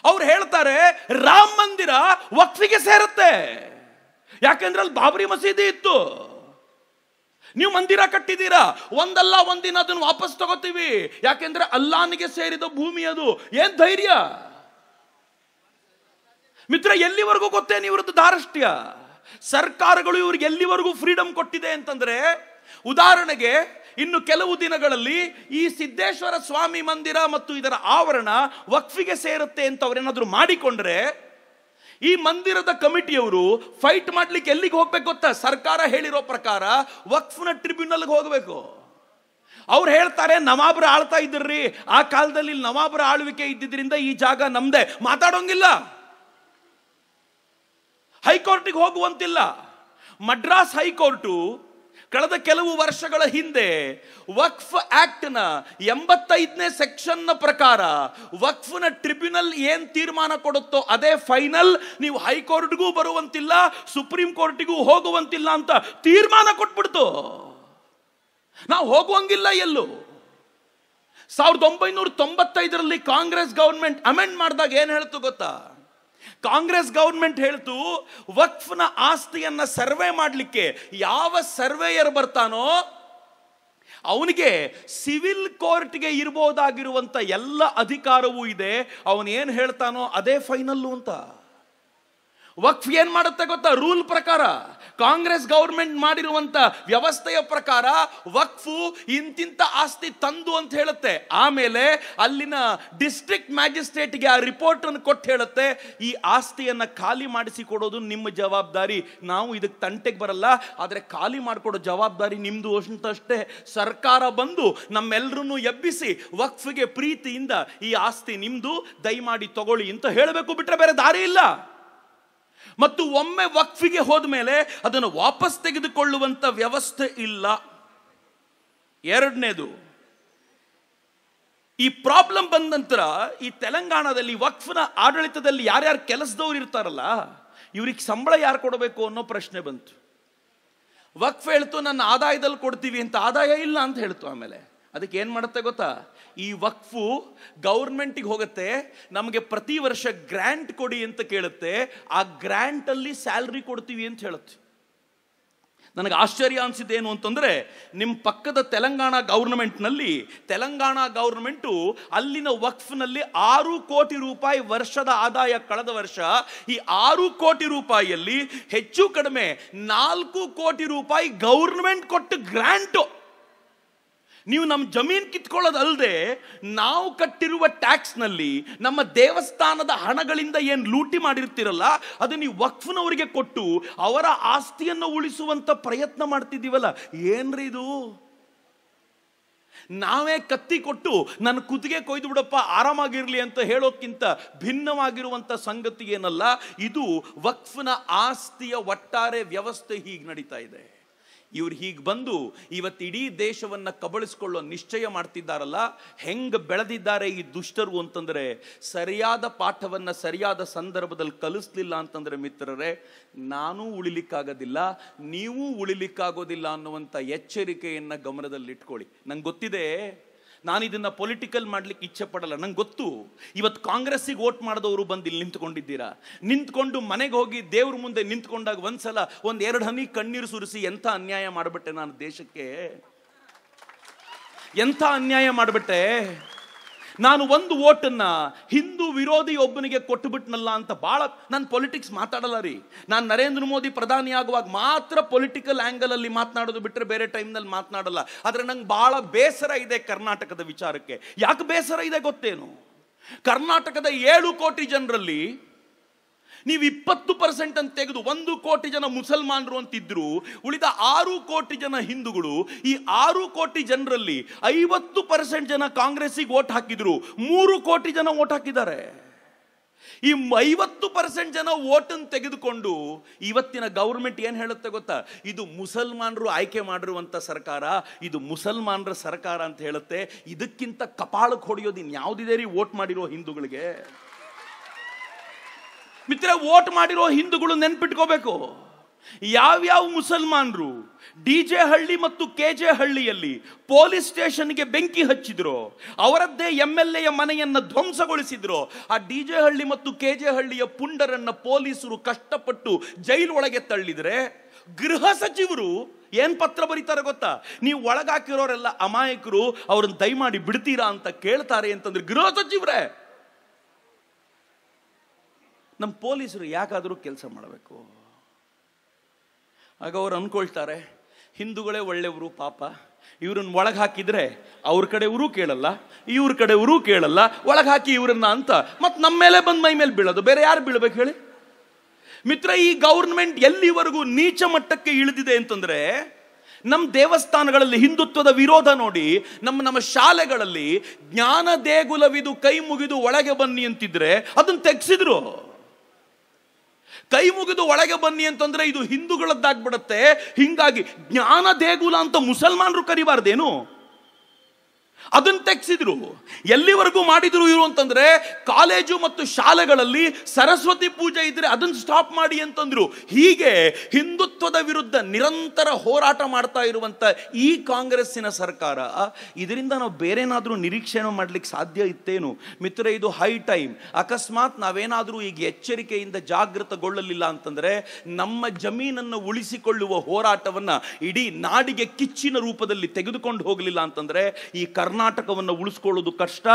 Speaker 1: ಅವ್ರು ಹೇಳ್ತಾರೆ ರಾಮ ಮಂದಿರ ವಕ್ಫಿಗೆ ಸೇರುತ್ತೆ ಯಾಕೆಂದ್ರೆ ಅಲ್ಲಿ ಬಾಬರಿ ಮಸೀದಿ ಇತ್ತು ನೀವು ಮಂದಿರ ಕಟ್ಟಿದ್ದೀರಾ ಒಂದಲ್ಲ ಒಂದಿನ ಅದನ್ನು ವಾಪಸ್ ತಗೋತೀವಿ ಯಾಕೆಂದ್ರೆ ಅಲ್ಲಾನಿಗೆ ಸೇರಿದ ಭೂಮಿ ಅದು ಏನ್ ಧೈರ್ಯ ಮಿತ್ರ ಎಲ್ಲಿವರೆಗೂ ಗೊತ್ತೇನು ಇವ್ರದ್ದು ದಾರಷ್ಟ್ಯ ಸರ್ಕಾರಗಳು ಇವ್ರಿಗೆ ಎಲ್ಲಿವರೆಗೂ ಫ್ರೀಡಮ್ ಕೊಟ್ಟಿದೆ ಅಂತಂದ್ರೆ ಉದಾಹರಣೆಗೆ ಇನ್ನು ಕೆಲವು ದಿನಗಳಲ್ಲಿ ಈ ಸಿದ್ದೇಶ್ವರ ಸ್ವಾಮಿ ಮಂದಿರ ಮತ್ತು ಇದರ ಆವರಣ ವಕ್ಫಿಗೆ ಸೇರುತ್ತೆ ಅಂತ ಅವ್ರೇನಾದ್ರೂ ಮಾಡಿಕೊಂಡ್ರೆ ಈ ಮಂದಿರದ ಕಮಿಟಿಯವರು ಫೈಟ್ ಮಾಡ್ಲಿಕ್ಕೆ ಎಲ್ಲಿಗೆ ಹೋಗ್ಬೇಕು ಗೊತ್ತಾ ಸರ್ಕಾರ ಹೇಳಿರೋ ಪ್ರಕಾರ ವಕ್ಫ್ನ ಟ್ರಿಬ್ಯುನಲ್ಗೆ ಹೋಗಬೇಕು ಅವ್ರು ಹೇಳ್ತಾರೆ ನವಾಬ್ರ ಆಳ್ತಾ ಇದ್ರಿ ಆ ಕಾಲದಲ್ಲಿ ನವಾಬ್ರ ಆಳ್ವಿಕೆ ಇದ್ದಿದ್ರಿಂದ ಈ ಜಾಗ ನಮ್ದೆ ಮಾತಾಡೋಂಗಿಲ್ಲ ಹೈಕೋರ್ಟಿಗೆ ಹೋಗುವಂತಿಲ್ಲ ಮಡ್ರಾಸ್ ಹೈಕೋರ್ಟು ಕಳೆದ ಕೆಲವು ವರ್ಷಗಳ ಹಿಂದೆ ವಕ್ಫ್ ಆಕ್ಟ್ನ ಎಂಬತ್ತೈದನೇ ಸೆಕ್ಷನ್ನ ಪ್ರಕಾರ ವಕ್ಫ್ನ ಟ್ರಿಬ್ಯುನಲ್ ಏನು ತೀರ್ಮಾನ ಕೊಡುತ್ತೋ ಅದೇ ಫೈನಲ್ ನೀವು ಹೈಕೋರ್ಟ್ಗೂ ಬರುವಂತಿಲ್ಲ ಸುಪ್ರೀಂ ಕೋರ್ಟ್ಗೂ ಹೋಗುವಂತಿಲ್ಲ ಅಂತ ತೀರ್ಮಾನ ಕೊಟ್ಬಿಡ್ತು ನಾವು ಹೋಗುವಂಗಿಲ್ಲ ಎಲ್ಲೂ ಸಾವಿರದ ಒಂಬೈನೂರ ತೊಂಬತ್ತೈದರಲ್ಲಿ ಕಾಂಗ್ರೆಸ್ ಗೌರ್ಮೆಂಟ್ ಅಮೆಂಡ್ ಮಾಡಿದಾಗ ಏನು ಹೇಳ್ತು ಗೊತ್ತಾ ಕಾಂಗ್ರೆಸ್ ಗೌರ್ಮೆಂಟ್ ಹೇಳ್ತು ವಕ್ಫ್ನ ಆಸ್ತಿಯನ್ನ ಸರ್ವೆ ಮಾಡಲಿಕ್ಕೆ ಯಾವ ಸರ್ವೇಯರ್ ಬರ್ತಾನೋ ಅವನಿಗೆ ಸಿವಿಲ್ ಕೋರ್ಟ್ಗೆ ಇರಬಹುದಾಗಿರುವಂತ ಎಲ್ಲ ಅಧಿಕಾರವೂ ಇದೆ ಏನ್ ಹೇಳ್ತಾನೋ ಅದೇ ಫೈನಲ್ಲು ಅಂತ ವಕ್ಫ್ ಏನ್ ಮಾಡುತ್ತೆ ಗೊತ್ತಾ ರೂಲ್ ಪ್ರಕಾರ ಕಾಂಗ್ರೆಸ್ ಗೌರ್ಮೆಂಟ್ ಮಾಡಿರುವಂತ ವ್ಯವಸ್ಥೆಯ ಪ್ರಕಾರ ವಕ್ಫು ಇಂತಿಂತ ಆಸ್ತಿ ತಂದು ಅಂತ ಹೇಳುತ್ತೆ ಆಮೇಲೆ ಅಲ್ಲಿನ ಡಿಸ್ಟ್ರಿಕ್ಟ್ ಮ್ಯಾಜಿಸ್ಟ್ರೇಟ್ಗೆ ಆ ರಿಪೋರ್ಟ್ ಅನ್ನು ಕೊಟ್ಟು ಹೇಳುತ್ತೆ ಈ ಆಸ್ತಿಯನ್ನು ಖಾಲಿ ಮಾಡಿಸಿ ಕೊಡೋದು ನಿಮ್ಮ ಜವಾಬ್ದಾರಿ ನಾವು ಇದಕ್ಕೆ ತಂಟೆಗೆ ಬರಲ್ಲ ಆದರೆ ಖಾಲಿ ಮಾಡಿಕೊಡೋ ಜವಾಬ್ದಾರಿ ನಿಮ್ದು ಅಷ್ಟೇ ಸರ್ಕಾರ ಬಂದು ನಮ್ಮೆಲ್ಲರನ್ನು ಎಬ್ಬಿಸಿ ವಕ್ಫಿಗೆ ಪ್ರೀತಿಯಿಂದ ಈ ಆಸ್ತಿ ನಿಮ್ದು ದಯಮಾಡಿ ತಗೊಳ್ಳಿ ಅಂತ ಹೇಳಬೇಕು ಬಿಟ್ರೆ ಬೇರೆ ದಾರಿ ಇಲ್ಲ ಮತ್ತು ಒಮ್ಮೆ ವಕ್ಫಿಗೆ ಹೋದ ಮೇಲೆ ಅದನ್ನು ವಾಪಸ್ ತೆಗೆದುಕೊಳ್ಳುವಂಥ ವ್ಯವಸ್ಥೆ ಇಲ್ಲ ಎರಡನೇದು ಈ ಪ್ರಾಬ್ಲಮ್ ಬಂದ ನಂತರ ಈ ತೆಲಂಗಾಣದಲ್ಲಿ ವಕ್ಫ್ನ ಆಡಳಿತದಲ್ಲಿ ಯಾರ್ಯಾರು ಕೆಲಸದವ್ರು ಇರ್ತಾರಲ್ಲ ಇವ್ರಿಗೆ ಸಂಬಳ ಯಾರು ಕೊಡಬೇಕು ಅನ್ನೋ ಪ್ರಶ್ನೆ ಬಂತು ವಕ್ಫ್ ಹೇಳ್ತು ನನ್ನ ಆದಾಯದಲ್ಲಿ ಕೊಡ್ತೀವಿ ಅಂತ ಆದಾಯ ಇಲ್ಲ ಅಂತ ಹೇಳ್ತು ಆಮೇಲೆ ಅದಕ್ಕೆ ಏನು ಮಾಡುತ್ತೆ ಗೊತ್ತಾ ಈ ವಕ್ಫು ಗೌರ್ಮೆಂಟಿಗೆ ಹೋಗುತ್ತೆ ನಮಗೆ ಪ್ರತಿ ವರ್ಷ ಗ್ರ್ಯಾಂಟ್ ಕೊಡಿ ಅಂತ ಕೇಳುತ್ತೆ ಆ ಗ್ರ್ಯಾಂಟಲ್ಲಿ ಸ್ಯಾಲ್ರಿ ಕೊಡ್ತೀವಿ ಅಂತ ಹೇಳುತ್ತೆ ನನಗೆ ಆಶ್ಚರ್ಯ ಅನಿಸಿದ್ದೇನು ಅಂತಂದರೆ ನಿಮ್ಮ ಪಕ್ಕದ ತೆಲಂಗಾಣ ಗೌರ್ಮೆಂಟ್ನಲ್ಲಿ ತೆಲಂಗಾಣ ಗೌರ್ಮೆಂಟು ಅಲ್ಲಿನ ವಕ್ಫ್ನಲ್ಲಿ ಆರು ಕೋಟಿ ರೂಪಾಯಿ ವರ್ಷದ ಆದಾಯ ಕಳೆದ ವರ್ಷ ಈ ಆರು ಕೋಟಿ ರೂಪಾಯಿಯಲ್ಲಿ ಹೆಚ್ಚು ಕಡಿಮೆ ನಾಲ್ಕು ಕೋಟಿ ರೂಪಾಯಿ ಗೌರ್ಮೆಂಟ್ ಕೊಟ್ಟು ಗ್ರ್ಯಾಂಟು ನೀವು ನಮ್ಮ ಜಮೀನ್ ಕಿತ್ಕೊಳ್ಳೋದಲ್ಲದೆ ನಾವು ಕಟ್ಟಿರುವ ಟ್ಯಾಕ್ಸ್ನಲ್ಲಿ ನಮ್ಮ ದೇವಸ್ಥಾನದ ಹಣಗಳಿಂದ ಏನು ಲೂಟಿ ಮಾಡಿರ್ತೀರಲ್ಲ ಅದು ನೀವು ವಕ್ಫ್ನವರಿಗೆ ಕೊಟ್ಟು ಅವರ ಆಸ್ತಿಯನ್ನು ಉಳಿಸುವಂಥ ಪ್ರಯತ್ನ ಮಾಡ್ತಿದ್ದೀವಲ್ಲ ಏನ್ರಿ ಇದು ನಾವೇ ಕತ್ತಿ ಕೊಟ್ಟು ನನ್ನ ಕುತ್ತಿಗೆ ಕೊಯ್ದು ಬಿಡಪ್ಪ ಆರಾಮಾಗಿರಲಿ ಅಂತ ಹೇಳೋಕ್ಕಿಂತ ಭಿನ್ನವಾಗಿರುವಂಥ ಸಂಗತಿ ಏನಲ್ಲ ಇದು ವಕ್ಫ್ನ ಆಸ್ತಿಯ ಒಟ್ಟಾರೆ ವ್ಯವಸ್ಥೆ ಹೀಗೆ ನಡೀತಾ ಇದೆ ಇವ್ರು ಹೀಗೆ ಬಂದು ಇವತ್ತು ಇಡೀ ದೇಶವನ್ನು ಕಬಳಿಸ್ಕೊಳ್ಳೋ ನಿಶ್ಚಯ ಮಾಡ್ತಿದ್ದಾರಲ್ಲ ಹೆಂಗೆ ಬೆಳೆದಿದ್ದಾರೆ ಈ ದುಷ್ಟರು ಅಂತಂದರೆ ಸರಿಯಾದ ಪಾಠವನ್ನು ಸರಿಯಾದ ಸಂದರ್ಭದಲ್ಲಿ ಕಲಿಸ್ಲಿಲ್ಲ ಅಂತಂದರೆ ಮಿತ್ರರೇ ನಾನೂ ಉಳಿಲಿಕ್ಕಾಗೋದಿಲ್ಲ ನೀವೂ ಉಳಿಲಿಕ್ಕಾಗೋದಿಲ್ಲ ಅನ್ನುವಂಥ ಎಚ್ಚರಿಕೆಯನ್ನು ಗಮನದಲ್ಲಿಟ್ಕೊಳ್ಳಿ ನಂಗೆ ಗೊತ್ತಿದೆ ನಾನು ಇದನ್ನು ಪೊಲಿಟಿಕಲ್ ಮಾಡಲಿಕ್ಕೆ ಇಚ್ಛೆ ಪಡಲ್ಲ ನಂಗೆ ಗೊತ್ತು ಇವತ್ತು ಕಾಂಗ್ರೆಸ್ಸಿಗೆ ಓಟ್ ಮಾಡಿದವರು ಬಂದು ಇಲ್ಲಿ ನಿಂತ್ಕೊಂಡಿದ್ದೀರಾ ನಿಂತ್ಕೊಂಡು ಮನೆಗೆ ಹೋಗಿ ದೇವ್ರ ಮುಂದೆ ನಿಂತ್ಕೊಂಡಾಗ ಒಂದ್ಸಲ ಒಂದು ಎರಡು ಹನಿ ಕಣ್ಣೀರು ಸುರಿಸಿ ಎಂಥ ಅನ್ಯಾಯ ಮಾಡಿಬಿಟ್ಟೆ ನಾನು ದೇಶಕ್ಕೆ ಎಂಥ ಅನ್ಯಾಯ ಮಾಡಿಬಿಟ್ಟೆ ನಾನು ಒಂದು ಓಟನ್ನ ಹಿಂದೂ ವಿರೋಧಿ ಒಬ್ಬನಿಗೆ ಕೊಟ್ಟುಬಿಟ್ನಲ್ಲ ಅಂತ ಭಾಳ ನಾನು ಪೊಲಿಟಿಕ್ಸ್ ಮಾತಾಡಲ್ಲ ರೀ ನಾನು ನರೇಂದ್ರ ಮೋದಿ ಪ್ರಧಾನಿ ಆಗುವಾಗ ಮಾತ್ರ ಪೊಲಿಟಿಕಲ್ ಆ್ಯಂಗಲಲ್ಲಿ ಮಾತನಾಡೋದು ಬಿಟ್ಟರೆ ಬೇರೆ ಟೈಮ್ನಲ್ಲಿ ಮಾತನಾಡಲ್ಲ ಆದರೆ ನಂಗೆ ಭಾಳ ಬೇಸರ ಇದೆ ಕರ್ನಾಟಕದ ವಿಚಾರಕ್ಕೆ ಯಾಕೆ ಬೇಸರ ಇದೆ ಗೊತ್ತೇನು ಕರ್ನಾಟಕದ ಏಳು ಕೋಟಿ ಜನರಲ್ಲಿ ನೀವು ಇಪ್ಪತ್ತು ಪರ್ಸೆಂಟ್ ಅಂತ ತೆಗೆದು ಒಂದು ಕೋಟಿ ಜನ ಮುಸಲ್ಮಾನರು ಅಂತಿದ್ರು ಉಳಿದ ಆರು ಕೋಟಿ ಜನ ಹಿಂದೂಗಳು ಈ ಆರು ಕೋಟಿ ಜನರಲ್ಲಿ ಐವತ್ತು ಪರ್ಸೆಂಟ್ ಜನ ಕಾಂಗ್ರೆಸ್ಸಿಗೆ ಓಟ್ ಹಾಕಿದ್ರು ಮೂರು ಕೋಟಿ ಜನ ಓಟ್ ಹಾಕಿದ್ದಾರೆ ಈ ಐವತ್ತು ಪರ್ಸೆಂಟ್ ಜನ ಓಟನ್ನು ತೆಗೆದುಕೊಂಡು ಇವತ್ತಿನ ಗೌರ್ಮೆಂಟ್ ಏನು ಹೇಳುತ್ತೆ ಗೊತ್ತಾ ಇದು ಮುಸಲ್ಮಾನರು ಆಯ್ಕೆ ಮಾಡಿರುವಂಥ ಸರ್ಕಾರ ಇದು ಮುಸಲ್ಮಾನರ ಸರ್ಕಾರ ಅಂತ ಹೇಳುತ್ತೆ ಇದಕ್ಕಿಂತ ಕಪಾಳಕ್ಕೆ ಹೊಡೆಯೋದು ಇನ್ಯಾವುದಿದೆ ರೀ ಓಟ್ ಮಾಡಿರೋ ಹಿಂದೂಗಳಿಗೆ ಮಿತ್ರ ವೋಟ್ ಮಾಡಿರೋ ಹಿಂದೂಗಳು ನೆನ್ಪಿಟ್ಕೋಬೇಕು ಯಾವ್ಯಾವ ಮುಸಲ್ಮಾನರು ಡಿ ಜೆ ಹಳ್ಳಿ ಮತ್ತು ಕೆ ಜೆ ಹಳ್ಳಿಯಲ್ಲಿ ಪೊಲೀಸ್ ಸ್ಟೇಷನ್ಗೆ ಬೆಂಕಿ ಹಚ್ಚಿದ್ರು ಅವರದ್ದೇ ಎಮ್ ಎಲ್ ಎಯ ಮನೆಯನ್ನು ಧ್ವಂಸಗೊಳಿಸಿದ್ರು ಆ ಡಿ ಜೆ ಹಳ್ಳಿ ಮತ್ತು ಕೆ ಜೆ ಹಳ್ಳಿಯ ಪುಂಡರನ್ನ ಪೊಲೀಸರು ಕಷ್ಟಪಟ್ಟು ಜೈಲೊಳಗೆ ತಳ್ಳಿದ್ರೆ ಗೃಹ ಸಚಿವರು ಏನ್ ಪತ್ರ ಬರೀತಾರೆ ಗೊತ್ತಾ ನೀವು ಒಳಗಾಕಿರೋರೆಲ್ಲ ಅಮಾಯಕರು ಅವ್ರನ್ನ ದಯಮಾಡಿ ಬಿಡ್ತೀರಾ ಅಂತ ಕೇಳ್ತಾರೆ ಅಂತಂದ್ರೆ ಗೃಹ ಸಚಿವರೇ ನಮ್ಮ ಪೊಲೀಸರು ಯಾಕಾದರೂ ಕೆಲಸ ಮಾಡಬೇಕು ಆಗ ಅವ್ರು ಅಂದ್ಕೊಳ್ತಾರೆ ಹಿಂದೂಗಳೇ ಒಳ್ಳೆಯವರು ಪಾಪ ಇವ್ರನ್ನ ಒಳಗೆ ಹಾಕಿದರೆ ಅವ್ರ ಇವರೂ ಕೇಳಲ್ಲ ಇವ್ರ ಇವರೂ ಕೇಳಲ್ಲ ಒಳಗೆ ಹಾಕಿ ಇವರನ್ನ ಅಂತ ಮತ್ತು ನಮ್ಮ ಮೇಲೆ ಬಂದು ಮೈ ಮೇಲೆ ಬೀಳೋದು ಬೇರೆ ಯಾರು ಬೀಳ್ಬೇಕು ಹೇಳಿ ಮಿತ್ರ ಈ ಗೌರ್ಮೆಂಟ್ ಎಲ್ಲಿವರೆಗೂ ನೀಚ ಮಟ್ಟಕ್ಕೆ ಇಳಿದಿದೆ ಅಂತಂದರೆ ನಮ್ಮ ದೇವಸ್ಥಾನಗಳಲ್ಲಿ ಹಿಂದುತ್ವದ ವಿರೋಧ ನೋಡಿ ನಮ್ಮ ನಮ್ಮ ಶಾಲೆಗಳಲ್ಲಿ ಜ್ಞಾನ ದೇಗುಲವಿದು ಕೈ ಮುಗಿದು ಒಳಗೆ ಬನ್ನಿ ಅಂತಿದ್ರೆ ಅದನ್ನು ತೆಗೆಸಿದ್ರು ಕೈ ಮುಗಿದು ಒಳಗೆ ಬನ್ನಿ ಅಂತಂದ್ರೆ ಇದು ಹಿಂದೂಗಳದ್ದಾಗ್ಬಿಡುತ್ತೆ ಹಿಂಗಾಗಿ ಜ್ಞಾನ ದೇಗುಲ ಅಂತ ಮುಸಲ್ಮಾನರು ಕರಿಬಾರ್ದೇನು ಅದನ್ನು ತೆಗೆಸಿದ್ರು ಎಲ್ಲಿವರೆಗೂ ಮಾಡಿದ್ರು ಇವರು ಅಂತಂದ್ರೆ ಕಾಲೇಜು ಮತ್ತು ಶಾಲೆಗಳಲ್ಲಿ ಸರಸ್ವತಿ ಪೂಜೆ ಇದ್ರೆ ಅದನ್ನು ಸ್ಟಾಪ್ ಮಾಡಿ ಅಂತಂದ್ರು ಹೀಗೆ ಹಿಂದುತ್ವದ ವಿರುದ್ಧ ನಿರಂತರ ಹೋರಾಟ ಮಾಡ್ತಾ ಇರುವಂತ ಈ ಕಾಂಗ್ರೆಸ್ಸಿನ ಸರ್ಕಾರ ಇದರಿಂದ ನಾವು ಬೇರೆನಾದರೂ ನಿರೀಕ್ಷೆ ಮಾಡಲಿಕ್ಕೆ ಸಾಧ್ಯ ಇತ್ತೇನು ಮಿತ್ರ ಇದು ಹೈ ಟೈಮ್ ಅಕಸ್ಮಾತ್ ನಾವೇನಾದರೂ ಈಗ ಎಚ್ಚರಿಕೆಯಿಂದ ಜಾಗೃತಗೊಳ್ಳಲಿಲ್ಲ ಅಂತಂದ್ರೆ ನಮ್ಮ ಜಮೀನನ್ನು ಉಳಿಸಿಕೊಳ್ಳುವ ಹೋರಾಟವನ್ನ ಇಡೀ ನಾಡಿಗೆ ಕಿಚ್ಚಿನ ರೂಪದಲ್ಲಿ ತೆಗೆದುಕೊಂಡು ಹೋಗಲಿಲ್ಲ ಅಂತಂದ್ರೆ ಈ ಕರ್ನಾಟಕ ಕರ್ನಾಟಕವನ್ನು ಉಳಿಸ್ಕೊಳ್ಳೋದು ಕಷ್ಟ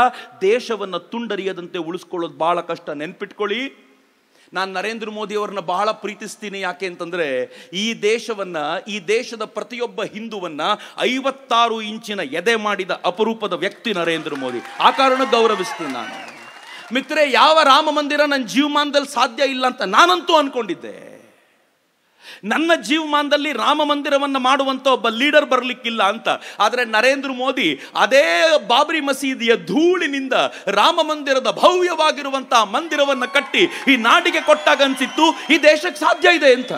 Speaker 1: ದೇಶವನ್ನು ತುಂಡರಿಯದಂತೆ ಉಳಿಸ್ಕೊಳ್ಳೋದು ಬಹಳ ಕಷ್ಟ ನೆನ್ಪಿಟ್ಕೊಳ್ಳಿ ನಾನು ನರೇಂದ್ರ ಮೋದಿ ಅವ್ರನ್ನ ಬಹಳ ಪ್ರೀತಿಸ್ತೀನಿ ಯಾಕೆ ಅಂತಂದರೆ ಈ ದೇಶವನ್ನ ಈ ದೇಶದ ಪ್ರತಿಯೊಬ್ಬ ಹಿಂದುವನ್ನ ಐವತ್ತಾರು ಇಂಚಿನ ಎದೆ ಮಾಡಿದ ಅಪರೂಪದ ವ್ಯಕ್ತಿ ನರೇಂದ್ರ ಮೋದಿ ಆ ಕಾರಣ ಗೌರವಿಸ್ತೀನಿ ನಾನು ಮಿತ್ರೆ ಯಾವ ರಾಮ ಮಂದಿರ ನನ್ನ ಜೀವಮಾನದಲ್ಲಿ ಸಾಧ್ಯ ಇಲ್ಲ ಅಂತ ನಾನಂತೂ ಅಂದ್ಕೊಂಡಿದ್ದೆ ನನ್ನ ಜೀವಮಾನದಲ್ಲಿ ರಾಮ ಮಂದಿರವನ್ನು ಮಾಡುವಂಥ ಒಬ್ಬ ಲೀಡರ್ ಬರಲಿಕ್ಕಿಲ್ಲ ಅಂತ ಆದರೆ ನರೇಂದ್ರ ಮೋದಿ ಅದೇ ಬಾಬ್ರಿ ಮಸೀದಿಯ ಧೂಳಿನಿಂದ ರಾಮ ಮಂದಿರದ ಭವ್ಯವಾಗಿರುವಂತಹ ಮಂದಿರವನ್ನು ಕಟ್ಟಿ ಈ ನಾಡಿಗೆ ಕೊಟ್ಟಾಗ ಅನಿಸಿತ್ತು ಈ ದೇಶಕ್ಕೆ ಸಾಧ್ಯ ಇದೆ ಅಂತ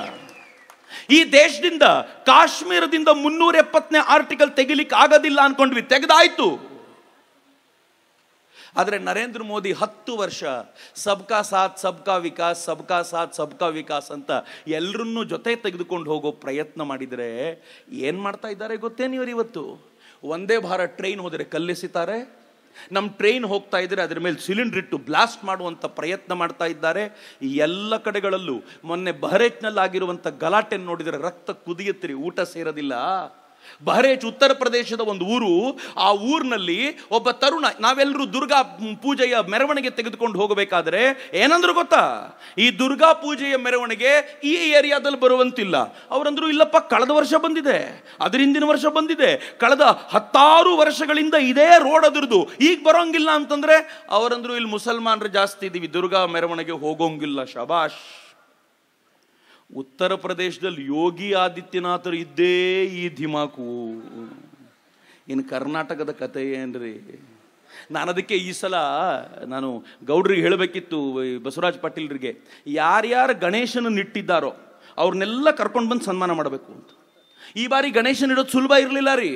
Speaker 1: ಈ ದೇಶದಿಂದ ಕಾಶ್ಮೀರದಿಂದ ಮುನ್ನೂರ ಎಪ್ಪತ್ತನೇ ಆರ್ಟಿಕಲ್ ತೆಗಿಲಿಕ್ಕೆ ಆಗೋದಿಲ್ಲ ಅನ್ಕೊಂಡ್ವಿ ತೆಗೆದಾಯ್ತು ಆದರೆ ನರೇಂದ್ರ ಮೋದಿ ಹತ್ತು ವರ್ಷ ಸಬ್ಕಾ ಸಾಥ್ ಸಬ್ಕಾ ವಿಕಾಸ್ ಸಬ್ಕಾ ಸಾಥ್ ಸಬ್ಕಾ ವಿಕಾಸ್ ಅಂತ ಎಲ್ಲರನ್ನೂ ಜೊತೆ ತೆಗೆದುಕೊಂಡು ಹೋಗೋ ಪ್ರಯತ್ನ ಮಾಡಿದರೆ ಏನು ಮಾಡ್ತಾ ಇದ್ದಾರೆ ಗೊತ್ತೇ ಇವರು ಇವತ್ತು ಒಂದೇ ಭಾರ ಟ್ರೈನ್ ಹೋದರೆ ಕಲ್ಲಿಸಿತಾರೆ ನಮ್ಮ ಟ್ರೈನ್ ಹೋಗ್ತಾ ಇದ್ದರೆ ಅದರ ಮೇಲೆ ಸಿಲಿಂಡರ್ ಇಟ್ಟು ಬ್ಲಾಸ್ಟ್ ಮಾಡುವಂಥ ಪ್ರಯತ್ನ ಮಾಡ್ತಾ ಇದ್ದಾರೆ ಎಲ್ಲ ಕಡೆಗಳಲ್ಲೂ ಮೊನ್ನೆ ಬಹರೇಚ್ನಲ್ಲಿ ಆಗಿರುವಂಥ ಗಲಾಟೆ ನೋಡಿದರೆ ರಕ್ತ ಕುದಿಯುತ್ತೆ ಊಟ ಸೇರೋದಿಲ್ಲ ಬಹರೇಜ್ ಉತ್ತರ ಪ್ರದೇಶದ ಒಂದು ಊರು ಆ ಊರಿನಲ್ಲಿ ಒಬ್ಬ ತರುಣ ನಾವೆಲ್ಲರೂ ದುರ್ಗಾ ಪೂಜೆಯ ಮೆರವಣಿಗೆ ತೆಗೆದುಕೊಂಡು ಹೋಗಬೇಕಾದ್ರೆ ಏನಂದ್ರು ಗೊತ್ತಾ ಈ ದುರ್ಗಾ ಪೂಜೆಯ ಮೆರವಣಿಗೆ ಈ ಏರಿಯಾದಲ್ಲಿ ಬರುವಂತಿಲ್ಲ ಅವರಂದ್ರು ಇಲ್ಲಪ್ಪ ಕಳೆದ ವರ್ಷ ಬಂದಿದೆ ಅದ್ರ ಹಿಂದಿನ ವರ್ಷ ಬಂದಿದೆ ಕಳೆದ ಹತ್ತಾರು ವರ್ಷಗಳಿಂದ ಇದೇ ರೋಡ್ ಅದರದು ಈಗ ಬರೋಂಗಿಲ್ಲ ಅಂತಂದ್ರೆ ಅವರಂದ್ರು ಇಲ್ಲಿ ಮುಸಲ್ಮಾನರು ಜಾಸ್ತಿ ಇದೀವಿ ದುರ್ಗಾ ಮೆರವಣಿಗೆ ಹೋಗೋಂಗಿಲ್ಲ ಶಬಾಷ್ ಉತ್ತರ ಪ್ರದೇಶದಲ್ಲಿ ಯೋಗಿ ಆದಿತ್ಯನಾಥರು ಇದ್ದೇ ಈ ಧಿಮಾಕು ಇನ್ನು ಕರ್ನಾಟಕದ ಕಥೆ ಏನ್ರಿ ನಾನು ಅದಕ್ಕೆ ಈ ಸಲ ನಾನು ಗೌಡ್ರಿಗೆ ಹೇಳಬೇಕಿತ್ತು ಬಸವರಾಜ್ ಪಾಟೀಲ್ರಿಗೆ ಯಾರ್ಯಾರು ಗಣೇಶನ ನಿಟ್ಟಿದ್ದಾರೋ ಅವ್ರನ್ನೆಲ್ಲ ಕರ್ಕೊಂಡು ಬಂದು ಸನ್ಮಾನ ಮಾಡಬೇಕು ಅಂತ ಈ ಬಾರಿ ಗಣೇಶನ ಇಡೋದು ಸುಲಭ ಇರಲಿಲ್ಲ ರೀ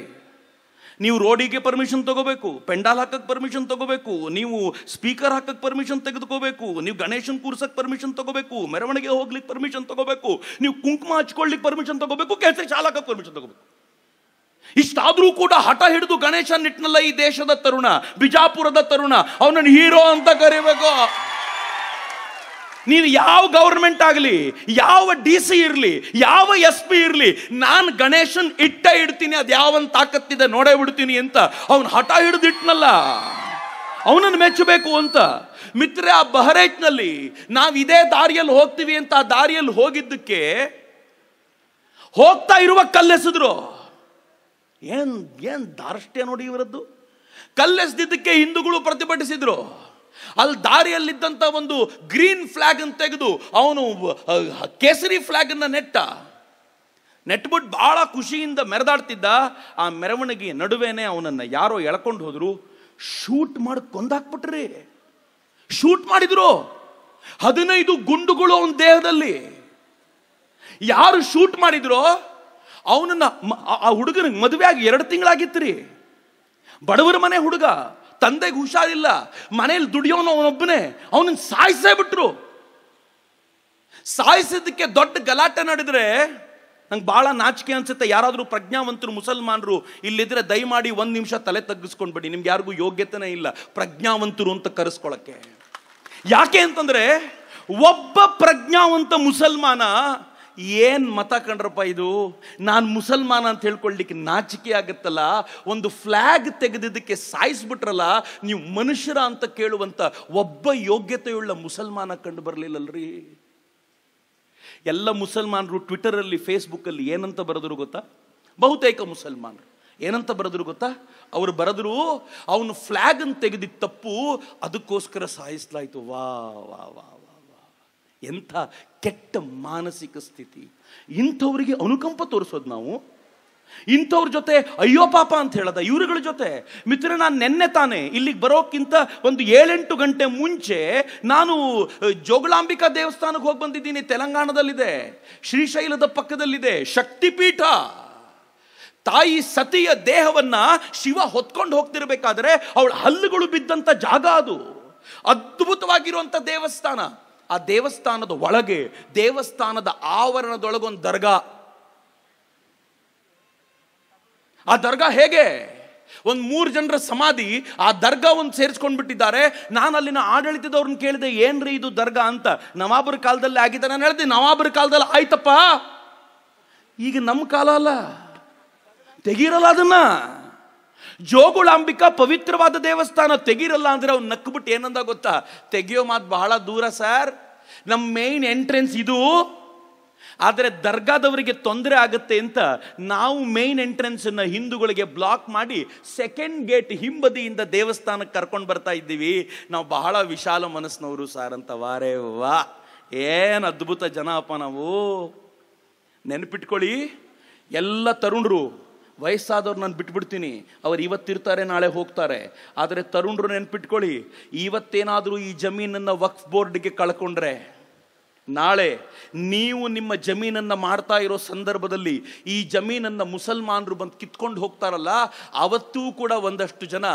Speaker 1: ನೀವು ರೋಡಿಗೆ ಪರ್ಮಿಷನ್ ತಗೋಬೇಕು ಪೆಂಡಾಲ್ ಹಾಕಕ್ಕೆ ಪರ್ಮಿಷನ್ ತಗೋಬೇಕು ನೀವು ಸ್ಪೀಕರ್ ಹಾಕಕ್ಕೆ ಪರ್ಮಿಷನ್ ತೆಗೆದುಕೋಬೇಕು ನೀವು ಗಣೇಶನ್ ಕೂರ್ಸಕ್ಕೆ ಪರ್ಮಿಷನ್ ತಗೋಬೇಕು ಮೆರವಣಿಗೆ ಹೋಗ್ಲಿಕ್ಕೆ ಪರ್ಮಿಷನ್ ತಗೋಬೇಕು ನೀವು ಕುಂಕುಮ ಹಚ್ಕೊಳ್ಲಿಕ್ಕೆ ಪರ್ಮಿಷನ್ ತಗೋಬೇಕು ಕೆಸರಿ ಶಾಲೆ ಪರ್ಮಿಷನ್ ತಗೋಬೇಕು ಇಷ್ಟಾದ್ರೂ ಕೂಡ ಹಠ ಹಿಡಿದು ಗಣೇಶ ನಿಟ್ಟಿನಲ್ಲ ಈ ದೇಶದ ತರುಣ ಬಿಜಾಪುರದ ತರುಣ ಅವನನ್ನು ಹೀರೋ ಅಂತ ಕರಿಬೇಕು ನೀವು ಯಾವ ಗೌರ್ಮೆಂಟ್ ಆಗಲಿ ಯಾವ ಡಿ ಸಿ ಇರಲಿ ಯಾವ ಎಸ್ ಪಿ ಇರಲಿ ನಾನು ಗಣೇಶನ್ ಇಟ್ಟ ಇಡ್ತೀನಿ ಅದು ಯಾವನ್ ತಾಕತ್ತಿದೆ ನೋಡೇ ಬಿಡ್ತೀನಿ ಅಂತ ಅವನು ಹಠ ಹಿಡಿದಿಟ್ನಲ್ಲ ಅವನನ್ನು ಮೆಚ್ಚಬೇಕು ಅಂತ ಮಿತ್ರ ಆ ಬಹರೇಟ್ನಲ್ಲಿ ನಾವು ಇದೇ ದಾರಿಯಲ್ಲಿ ಹೋಗ್ತೀವಿ ಅಂತ ಆ ದಾರಿಯಲ್ಲಿ ಹೋಗಿದ್ದಕ್ಕೆ ಹೋಗ್ತಾ ಇರುವ ಕಲ್ಲೆಸಿದ್ರು ಏನ್ ಏನ್ ದಾರ್ಷ್ಟ್ಯ ನೋಡಿ ಇವರದ್ದು ಕಲ್ಲೆಸ್ದಿದ್ದಕ್ಕೆ ಹಿಂದೂಗಳು ಪ್ರತಿಭಟಿಸಿದ್ರು ಅಲ್ಲಿ ದಾರಿಯಲ್ಲಿದ್ದಂಥ ಒಂದು ಗ್ರೀನ್ ಫ್ಲ್ಯಾಗ್ ಅನ್ನು ತೆಗೆದು ಅವನು ಕೇಸರಿ ಫ್ಲ್ಯಾಗನ್ನು ನೆಟ್ಟ ನೆಟ್ಬಿಟ್ಟು ಭಾಳ ಖುಷಿಯಿಂದ ಮೆರೆದಾಡ್ತಿದ್ದ ಆ ಮೆರವಣಿಗೆ ನಡುವೆನೆ ಅವನನ್ನು ಯಾರೋ ಎಳ್ಕೊಂಡು ಹೋದರು ಶೂಟ್ ಮಾಡಿ ಕೊಂದಾಕ್ಬಿಟ್ರಿ ಶೂಟ್ ಮಾಡಿದ್ರು ಹದಿನೈದು ಗುಂಡುಗಳು ಅವನ ದೇಹದಲ್ಲಿ ಯಾರು ಶೂಟ್ ಮಾಡಿದ್ರೋ ಅವನನ್ನು ಆ ಹುಡುಗನಿಗೆ ಮದುವೆ ಆಗಿ ಎರಡು ತಿಂಗಳಾಗಿತ್ತು ರೀ ಬಡವರ ಮನೆ ಹುಡುಗ ತಂದೆಗೆ ಹುಷಾರಿಲ್ಲ ಮನೇಲಿ ದುಡಿಯೋನು ಅವನೊಬ್ಬನೇ ಅವನನ್ನು ಸಾಯಿಸೇ ಬಿಟ್ರು ಸಾಯಿಸಿದ್ದಕ್ಕೆ ದೊಡ್ಡ ಗಲಾಟೆ ನಡೆದ್ರೆ ನಂಗೆ ಭಾಳ ನಾಚಿಕೆ ಅನ್ಸುತ್ತೆ ಯಾರಾದರೂ ಪ್ರಜ್ಞಾವಂತರು ಮುಸಲ್ಮಾನರು ಇಲ್ಲಿದ್ರೆ ದಯಮಾಡಿ ಒಂದು ನಿಮಿಷ ತಲೆ ಬಿಡಿ ನಿಮ್ಗೆ ಯಾರಿಗೂ ಯೋಗ್ಯತೆನೇ ಇಲ್ಲ ಪ್ರಜ್ಞಾವಂತರು ಅಂತ ಕರೆಸ್ಕೊಳಕ್ಕೆ ಯಾಕೆ ಅಂತಂದರೆ ಒಬ್ಬ ಪ್ರಜ್ಞಾವಂತ ಮುಸಲ್ಮಾನ ಏನ್ ಮತ ಕಂಡ್ರಪ್ಪ ಇದು ನಾನು ಮುಸಲ್ಮಾನ ಅಂತ ಹೇಳ್ಕೊಳ್ಲಿಕ್ಕೆ ನಾಚಿಕೆ ಆಗುತ್ತಲ್ಲ ಒಂದು ಫ್ಲ್ಯಾಗ್ ತೆಗೆದಿದ್ದಕ್ಕೆ ಸಾಯಿಸ್ಬಿಟ್ರಲ್ಲ ನೀವು ಮನುಷ್ಯರ ಅಂತ ಕೇಳುವಂಥ ಒಬ್ಬ ಯೋಗ್ಯತೆಯುಳ್ಳ ಮುಸಲ್ಮಾನ ಕಂಡು ಬರಲಿಲ್ಲಲ್ರಿ ಎಲ್ಲ ಮುಸಲ್ಮಾನರು ಟ್ವಿಟರಲ್ಲಿ ಫೇಸ್ಬುಕ್ಕಲ್ಲಿ ಏನಂತ ಬರೆದ್ರು ಗೊತ್ತಾ ಬಹುತೇಕ ಮುಸಲ್ಮಾನರು ಏನಂತ ಬರೆದ್ರು ಗೊತ್ತಾ ಅವರು ಬರೆದ್ರು ಅವನು ಫ್ಲ್ಯಾಗನ್ನು ತೆಗೆದಿದ್ದ ತಪ್ಪು ಅದಕ್ಕೋಸ್ಕರ ಸಾಯಿಸ್ಲಾಯ್ತು ವಾ ವಾ ವಾ ಎಂಥ ಕೆಟ್ಟ ಮಾನಸಿಕ ಸ್ಥಿತಿ ಇಂಥವ್ರಿಗೆ ಅನುಕಂಪ ತೋರಿಸೋದು ನಾವು ಇಂಥವ್ರ ಜೊತೆ ಅಯ್ಯೋ ಪಾಪ ಅಂತ ಹೇಳದ ಇವರುಗಳ ಜೊತೆ ಮಿತ್ರ ನಾನು ನೆನ್ನೆ ತಾನೆ ಇಲ್ಲಿಗೆ ಬರೋಕ್ಕಿಂತ ಒಂದು ಏಳೆಂಟು ಗಂಟೆ ಮುಂಚೆ ನಾನು ಜೋಗುಳಾಂಬಿಕಾ ದೇವಸ್ಥಾನಕ್ಕೆ ಹೋಗಿ ಬಂದಿದ್ದೀನಿ ತೆಲಂಗಾಣದಲ್ಲಿದೆ ಶ್ರೀಶೈಲದ ಪಕ್ಕದಲ್ಲಿದೆ ಶಕ್ತಿಪೀಠ ತಾಯಿ ಸತಿಯ ದೇಹವನ್ನ ಶಿವ ಹೊತ್ಕೊಂಡು ಹೋಗ್ತಿರ್ಬೇಕಾದ್ರೆ ಅವಳ ಹಲ್ಲುಗಳು ಬಿದ್ದಂಥ ಜಾಗ ಅದು ಅದ್ಭುತವಾಗಿರುವಂಥ ದೇವಸ್ಥಾನ ಆ ದೇವಸ್ಥಾನದ ಒಳಗೆ ದೇವಸ್ಥಾನದ ಆವರಣದೊಳಗೊಂದು ದರ್ಗಾ ಆ ದರ್ಗಾ ಹೇಗೆ ಒಂದು ಮೂರು ಜನರ ಸಮಾಧಿ ಆ ದರ್ಗಾ ಒಂದು ಬಿಟ್ಟಿದ್ದಾರೆ ನಾನು ಅಲ್ಲಿನ ಆಡಳಿತದವ್ರನ್ನ ಕೇಳಿದೆ ಏನ್ರಿ ಇದು ದರ್ಗಾ ಅಂತ ನವಾಬರ ಕಾಲದಲ್ಲಿ ಆಗಿದೆ ನಾನು ಹೇಳಿದೆ ನವಾಬರ ಕಾಲದಲ್ಲಿ ಆಯ್ತಪ್ಪ ಈಗ ನಮ್ಮ ಕಾಲ ಅಲ್ಲ ತೆಗೀರಲ್ಲ ಅದನ್ನ ಜೋಗುಳಾಂಬಿಕಾ ಪವಿತ್ರವಾದ ದೇವಸ್ಥಾನ ತೆಗೀರಲ್ಲ ಅಂದರೆ ಅವ್ನು ನಕ್ಬಿಟ್ಟು ಏನಂದ ಗೊತ್ತಾ ತೆಗಿಯೋ ಮಾತು ಬಹಳ ದೂರ ಸರ್ ನಮ್ಮ ಮೇನ್ ಎಂಟ್ರೆನ್ಸ್ ಇದು ಆದರೆ ದರ್ಗಾದವರಿಗೆ ತೊಂದರೆ ಆಗುತ್ತೆ ಅಂತ ನಾವು ಮೇನ್ ಎಂಟ್ರೆನ್ಸನ್ನು ಹಿಂದೂಗಳಿಗೆ ಬ್ಲಾಕ್ ಮಾಡಿ ಸೆಕೆಂಡ್ ಗೇಟ್ ಹಿಂಬದಿಯಿಂದ ದೇವಸ್ಥಾನಕ್ಕೆ ಕರ್ಕೊಂಡು ಬರ್ತಾ ಇದ್ದೀವಿ ನಾವು ಬಹಳ ವಿಶಾಲ ಮನಸ್ಸಿನವರು ಸಾರ್ ಅಂತ ವಾರೇ ವಾ ಏನು ಅದ್ಭುತ ಜನಪ್ಪ ನಾವು ನೆನಪಿಟ್ಕೊಳ್ಳಿ ಎಲ್ಲ ತರುಣರು ವಯಸ್ಸಾದವ್ರು ನಾನು ಬಿಟ್ಬಿಡ್ತೀನಿ ಅವ್ರು ಇವತ್ತಿರ್ತಾರೆ ನಾಳೆ ಹೋಗ್ತಾರೆ ಆದರೆ ತರುಣರು ನೆನ್ಪಿಟ್ಕೊಳ್ಳಿ ಇವತ್ತೇನಾದರೂ ಈ ಜಮೀನನ್ನು ವಕ್ಫ್ ಬೋರ್ಡ್ಗೆ ಕಳ್ಕೊಂಡ್ರೆ ನಾಳೆ ನೀವು ನಿಮ್ಮ ಜಮೀನನ್ನು ಮಾಡ್ತಾ ಇರೋ ಸಂದರ್ಭದಲ್ಲಿ ಈ ಜಮೀನನ್ನು ಮುಸಲ್ಮಾನರು ಬಂದು ಕಿತ್ಕೊಂಡು ಹೋಗ್ತಾರಲ್ಲ ಅವತ್ತೂ ಕೂಡ ಒಂದಷ್ಟು ಜನ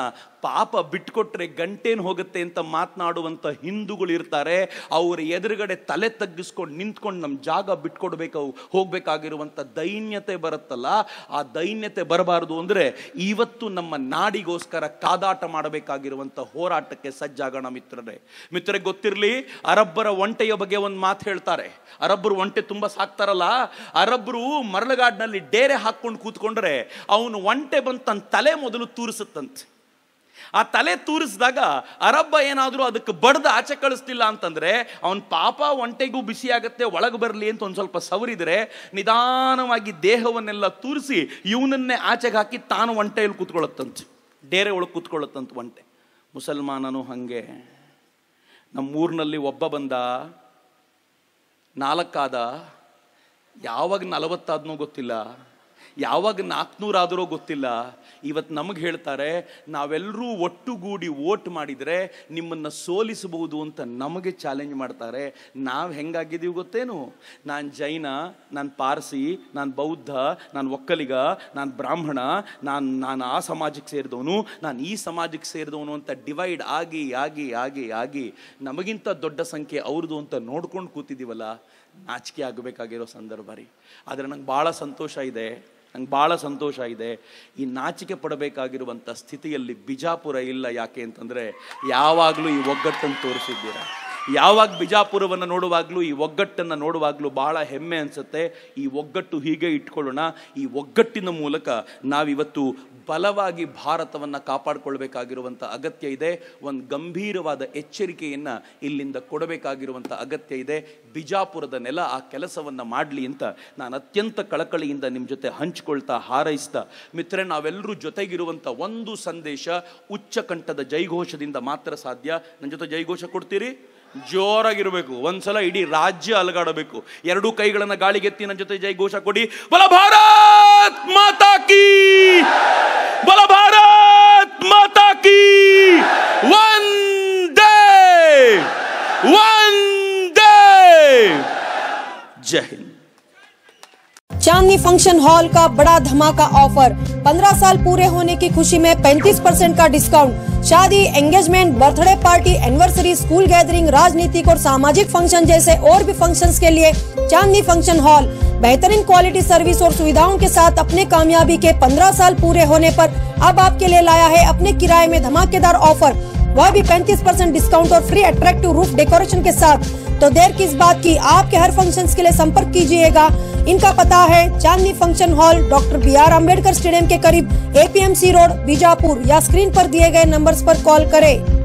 Speaker 1: ಪಾಪ ಬಿಟ್ಕೊಟ್ರೆ ಗಂಟೇನು ಹೋಗುತ್ತೆ ಅಂತ ಮಾತನಾಡುವಂಥ ಇರ್ತಾರೆ ಅವರ ಎದುರುಗಡೆ ತಲೆ ತಗ್ಗಿಸ್ಕೊಂಡು ನಿಂತ್ಕೊಂಡು ನಮ್ಮ ಜಾಗ ಬಿಟ್ಕೊಡ್ಬೇಕು ಹೋಗಬೇಕಾಗಿರುವಂಥ ದೈನ್ಯತೆ ಬರುತ್ತಲ್ಲ ಆ ದೈನ್ಯತೆ ಬರಬಾರದು ಅಂದರೆ ಇವತ್ತು ನಮ್ಮ ನಾಡಿಗೋಸ್ಕರ ಕಾದಾಟ ಮಾಡಬೇಕಾಗಿರುವಂಥ ಹೋರಾಟಕ್ಕೆ ಸಜ್ಜಾಗೋಣ ಮಿತ್ರರೇ ಮಿತ್ರರಿಗೆ ಗೊತ್ತಿರಲಿ ಅರಬ್ಬರ ಒಂಟೆಯ ಬಗ್ಗೆ ಒಂದು ಮಾತು ಹೇಳ್ತಾರೆ ಅರಬ್ಬರು ಒಂಟೆ ತುಂಬ ಸಾಕ್ತಾರಲ್ಲ ಅರಬ್ಬರು ಮರಳುಗಾಡಿನಲ್ಲಿ ಡೇರೆ ಹಾಕ್ಕೊಂಡು ಕೂತ್ಕೊಂಡ್ರೆ ಅವನು ಒಂಟೆ ಬಂದು ತನ್ನ ತಲೆ ಮೊದಲು ತೂರಿಸುತ್ತಂತೆ ಆ ತಲೆ ತೂರಿಸಿದಾಗ ಅರಬ್ಬ ಏನಾದರೂ ಅದಕ್ಕೆ ಬಡ್ದು ಆಚೆ ಕಳಿಸ್ತಿಲ್ಲ ಅಂತಂದರೆ ಅವನ ಪಾಪ ಒಂಟೆಗೂ ಬಿಸಿ ಆಗುತ್ತೆ ಒಳಗೆ ಬರಲಿ ಅಂತ ಒಂದು ಸ್ವಲ್ಪ ಸವರಿದರೆ ನಿಧಾನವಾಗಿ ದೇಹವನ್ನೆಲ್ಲ ತೂರಿಸಿ ಇವನನ್ನೇ ಆಚೆಗೆ ಹಾಕಿ ತಾನು ಒಂಟೆಯಲ್ಲಿ ಕೂತ್ಕೊಳ್ಳುತ್ತಂತೆ ಡೇರೆ ಒಳಗೆ ಕೂತ್ಕೊಳ್ಳುತ್ತಂತ ಒಂಟೆ ಮುಸಲ್ಮಾನನು ಹಾಗೆ ನಮ್ಮೂರಿನಲ್ಲಿ ಒಬ್ಬ ಬಂದ ನಾಲ್ಕಾದ ಯಾವಾಗ ನಲವತ್ತಾದನೂ ಗೊತ್ತಿಲ್ಲ ಯಾವಾಗ ಆದರೂ ಗೊತ್ತಿಲ್ಲ ಇವತ್ತು ನಮಗೆ ಹೇಳ್ತಾರೆ ನಾವೆಲ್ಲರೂ ಒಟ್ಟುಗೂಡಿ ಓಟ್ ಮಾಡಿದರೆ ನಿಮ್ಮನ್ನು ಸೋಲಿಸಬಹುದು ಅಂತ ನಮಗೆ ಚಾಲೆಂಜ್ ಮಾಡ್ತಾರೆ ನಾವು ಹೆಂಗಾಗಿದ್ದೀವಿ ಗೊತ್ತೇನು ನಾನು ಜೈನ ನಾನು ಪಾರ್ಸಿ ನಾನು ಬೌದ್ಧ ನಾನು ಒಕ್ಕಲಿಗ ನಾನು ಬ್ರಾಹ್ಮಣ ನಾನು ನಾನು ಆ ಸಮಾಜಕ್ಕೆ ಸೇರಿದವನು ನಾನು ಈ ಸಮಾಜಕ್ಕೆ ಸೇರಿದವನು ಅಂತ ಡಿವೈಡ್ ಆಗಿ ಆಗಿ ಆಗಿ ಆಗಿ ನಮಗಿಂತ ದೊಡ್ಡ ಸಂಖ್ಯೆ ಅವ್ರದ್ದು ಅಂತ ನೋಡ್ಕೊಂಡು ಕೂತಿದ್ದೀವಲ್ಲ ನಾಚಿಕೆ ಆಗಬೇಕಾಗಿರೋ ಸಂದರ್ಭ ರೀ ಆದರೆ ನಂಗೆ ಭಾಳ ಸಂತೋಷ ಇದೆ ನಂಗೆ ಭಾಳ ಸಂತೋಷ ಇದೆ ಈ ನಾಚಿಕೆ ಪಡಬೇಕಾಗಿರುವಂಥ ಸ್ಥಿತಿಯಲ್ಲಿ ಬಿಜಾಪುರ ಇಲ್ಲ ಯಾಕೆ ಅಂತಂದರೆ ಯಾವಾಗಲೂ ಈ ಒಗ್ಗಟ್ಟನ್ನು ತೋರಿಸಿದ್ದೀರಾ ಯಾವಾಗ ಬಿಜಾಪುರವನ್ನು ನೋಡುವಾಗಲೂ ಈ ಒಗ್ಗಟ್ಟನ್ನು ನೋಡುವಾಗಲೂ ಭಾಳ ಹೆಮ್ಮೆ ಅನಿಸುತ್ತೆ ಈ ಒಗ್ಗಟ್ಟು ಹೀಗೆ ಇಟ್ಕೊಳ್ಳೋಣ ಈ ಒಗ್ಗಟ್ಟಿನ ಮೂಲಕ ನಾವಿವತ್ತು ಬಲವಾಗಿ ಭಾರತವನ್ನು ಕಾಪಾಡಿಕೊಳ್ಬೇಕಾಗಿರುವಂಥ ಅಗತ್ಯ ಇದೆ ಒಂದು ಗಂಭೀರವಾದ ಎಚ್ಚರಿಕೆಯನ್ನು ಇಲ್ಲಿಂದ ಕೊಡಬೇಕಾಗಿರುವಂಥ ಅಗತ್ಯ ಇದೆ ಬಿಜಾಪುರದ ನೆಲ ಆ ಕೆಲಸವನ್ನು ಮಾಡಲಿ ಅಂತ ನಾನು ಅತ್ಯಂತ ಕಳಕಳಿಯಿಂದ ನಿಮ್ಮ ಜೊತೆ ಹಂಚಿಕೊಳ್ತಾ ಹಾರೈಸ್ತಾ ಮಿತ್ರ ನಾವೆಲ್ಲರೂ ಜೊತೆಗಿರುವಂಥ ಒಂದು ಸಂದೇಶ ಉಚ್ಚಕಂಠದ ಜೈಘೋಷದಿಂದ ಮಾತ್ರ ಸಾಧ್ಯ ನನ್ನ ಜೊತೆ ಜೈಘೋಷ ಕೊಡ್ತೀರಿ ಜೋರಾಗಿರಬೇಕು ಒಂದ್ಸಲ ಇಡೀ ರಾಜ್ಯ ಅಲಗಾಡಬೇಕು ಎರಡೂ ಕೈಗಳನ್ನು ಗಾಳಿಗೆತ್ತಿ ನನ್ನ ಜೊತೆ ಜೈ ಘೋಷ ಕೊಡಿ ಬಲ ಭಾರತ್ ಮಾತಾ ಕಿ ಬಲ ಭಾರತ್ ಮಾತಾ ಕಿ ಒಂದೇ ಒಂದೇ ಜೈ ಹಿಂದ್ चांदनी फंक्शन हॉल का बड़ा धमाका ऑफर 15 साल पूरे होने की खुशी में 35 परसेंट का डिस्काउंट शादी engagement birthday party anniversary school gathering राजनीतिक और सामाजिक फंक्शन जैसे और भी फंक्शंस के लिए चांदनी फंक्शन हॉल बेहतरीन क्वालिटी सर्विस और सुविधाओं के साथ अपने कामयाबी के 15 साल पूरे होने पर अब आपके लिए लाया है अपने किराए में धमाकेदार ऑफर वह भी 35 परसेंट डिस्काउंट और फ्री अट्रैक्टिव रूफ डेकोरेशन के साथ तो देर किस बात की आपके हर फंक्शन के लिए संपर्क कीजिएगा इनका पता है Chandni function hall doctor B R Ambedkar stadium के करीब एपीएमसी रोड बीजापुर या स्क्रीन पर दिए गए नंबर्स पर कॉल करें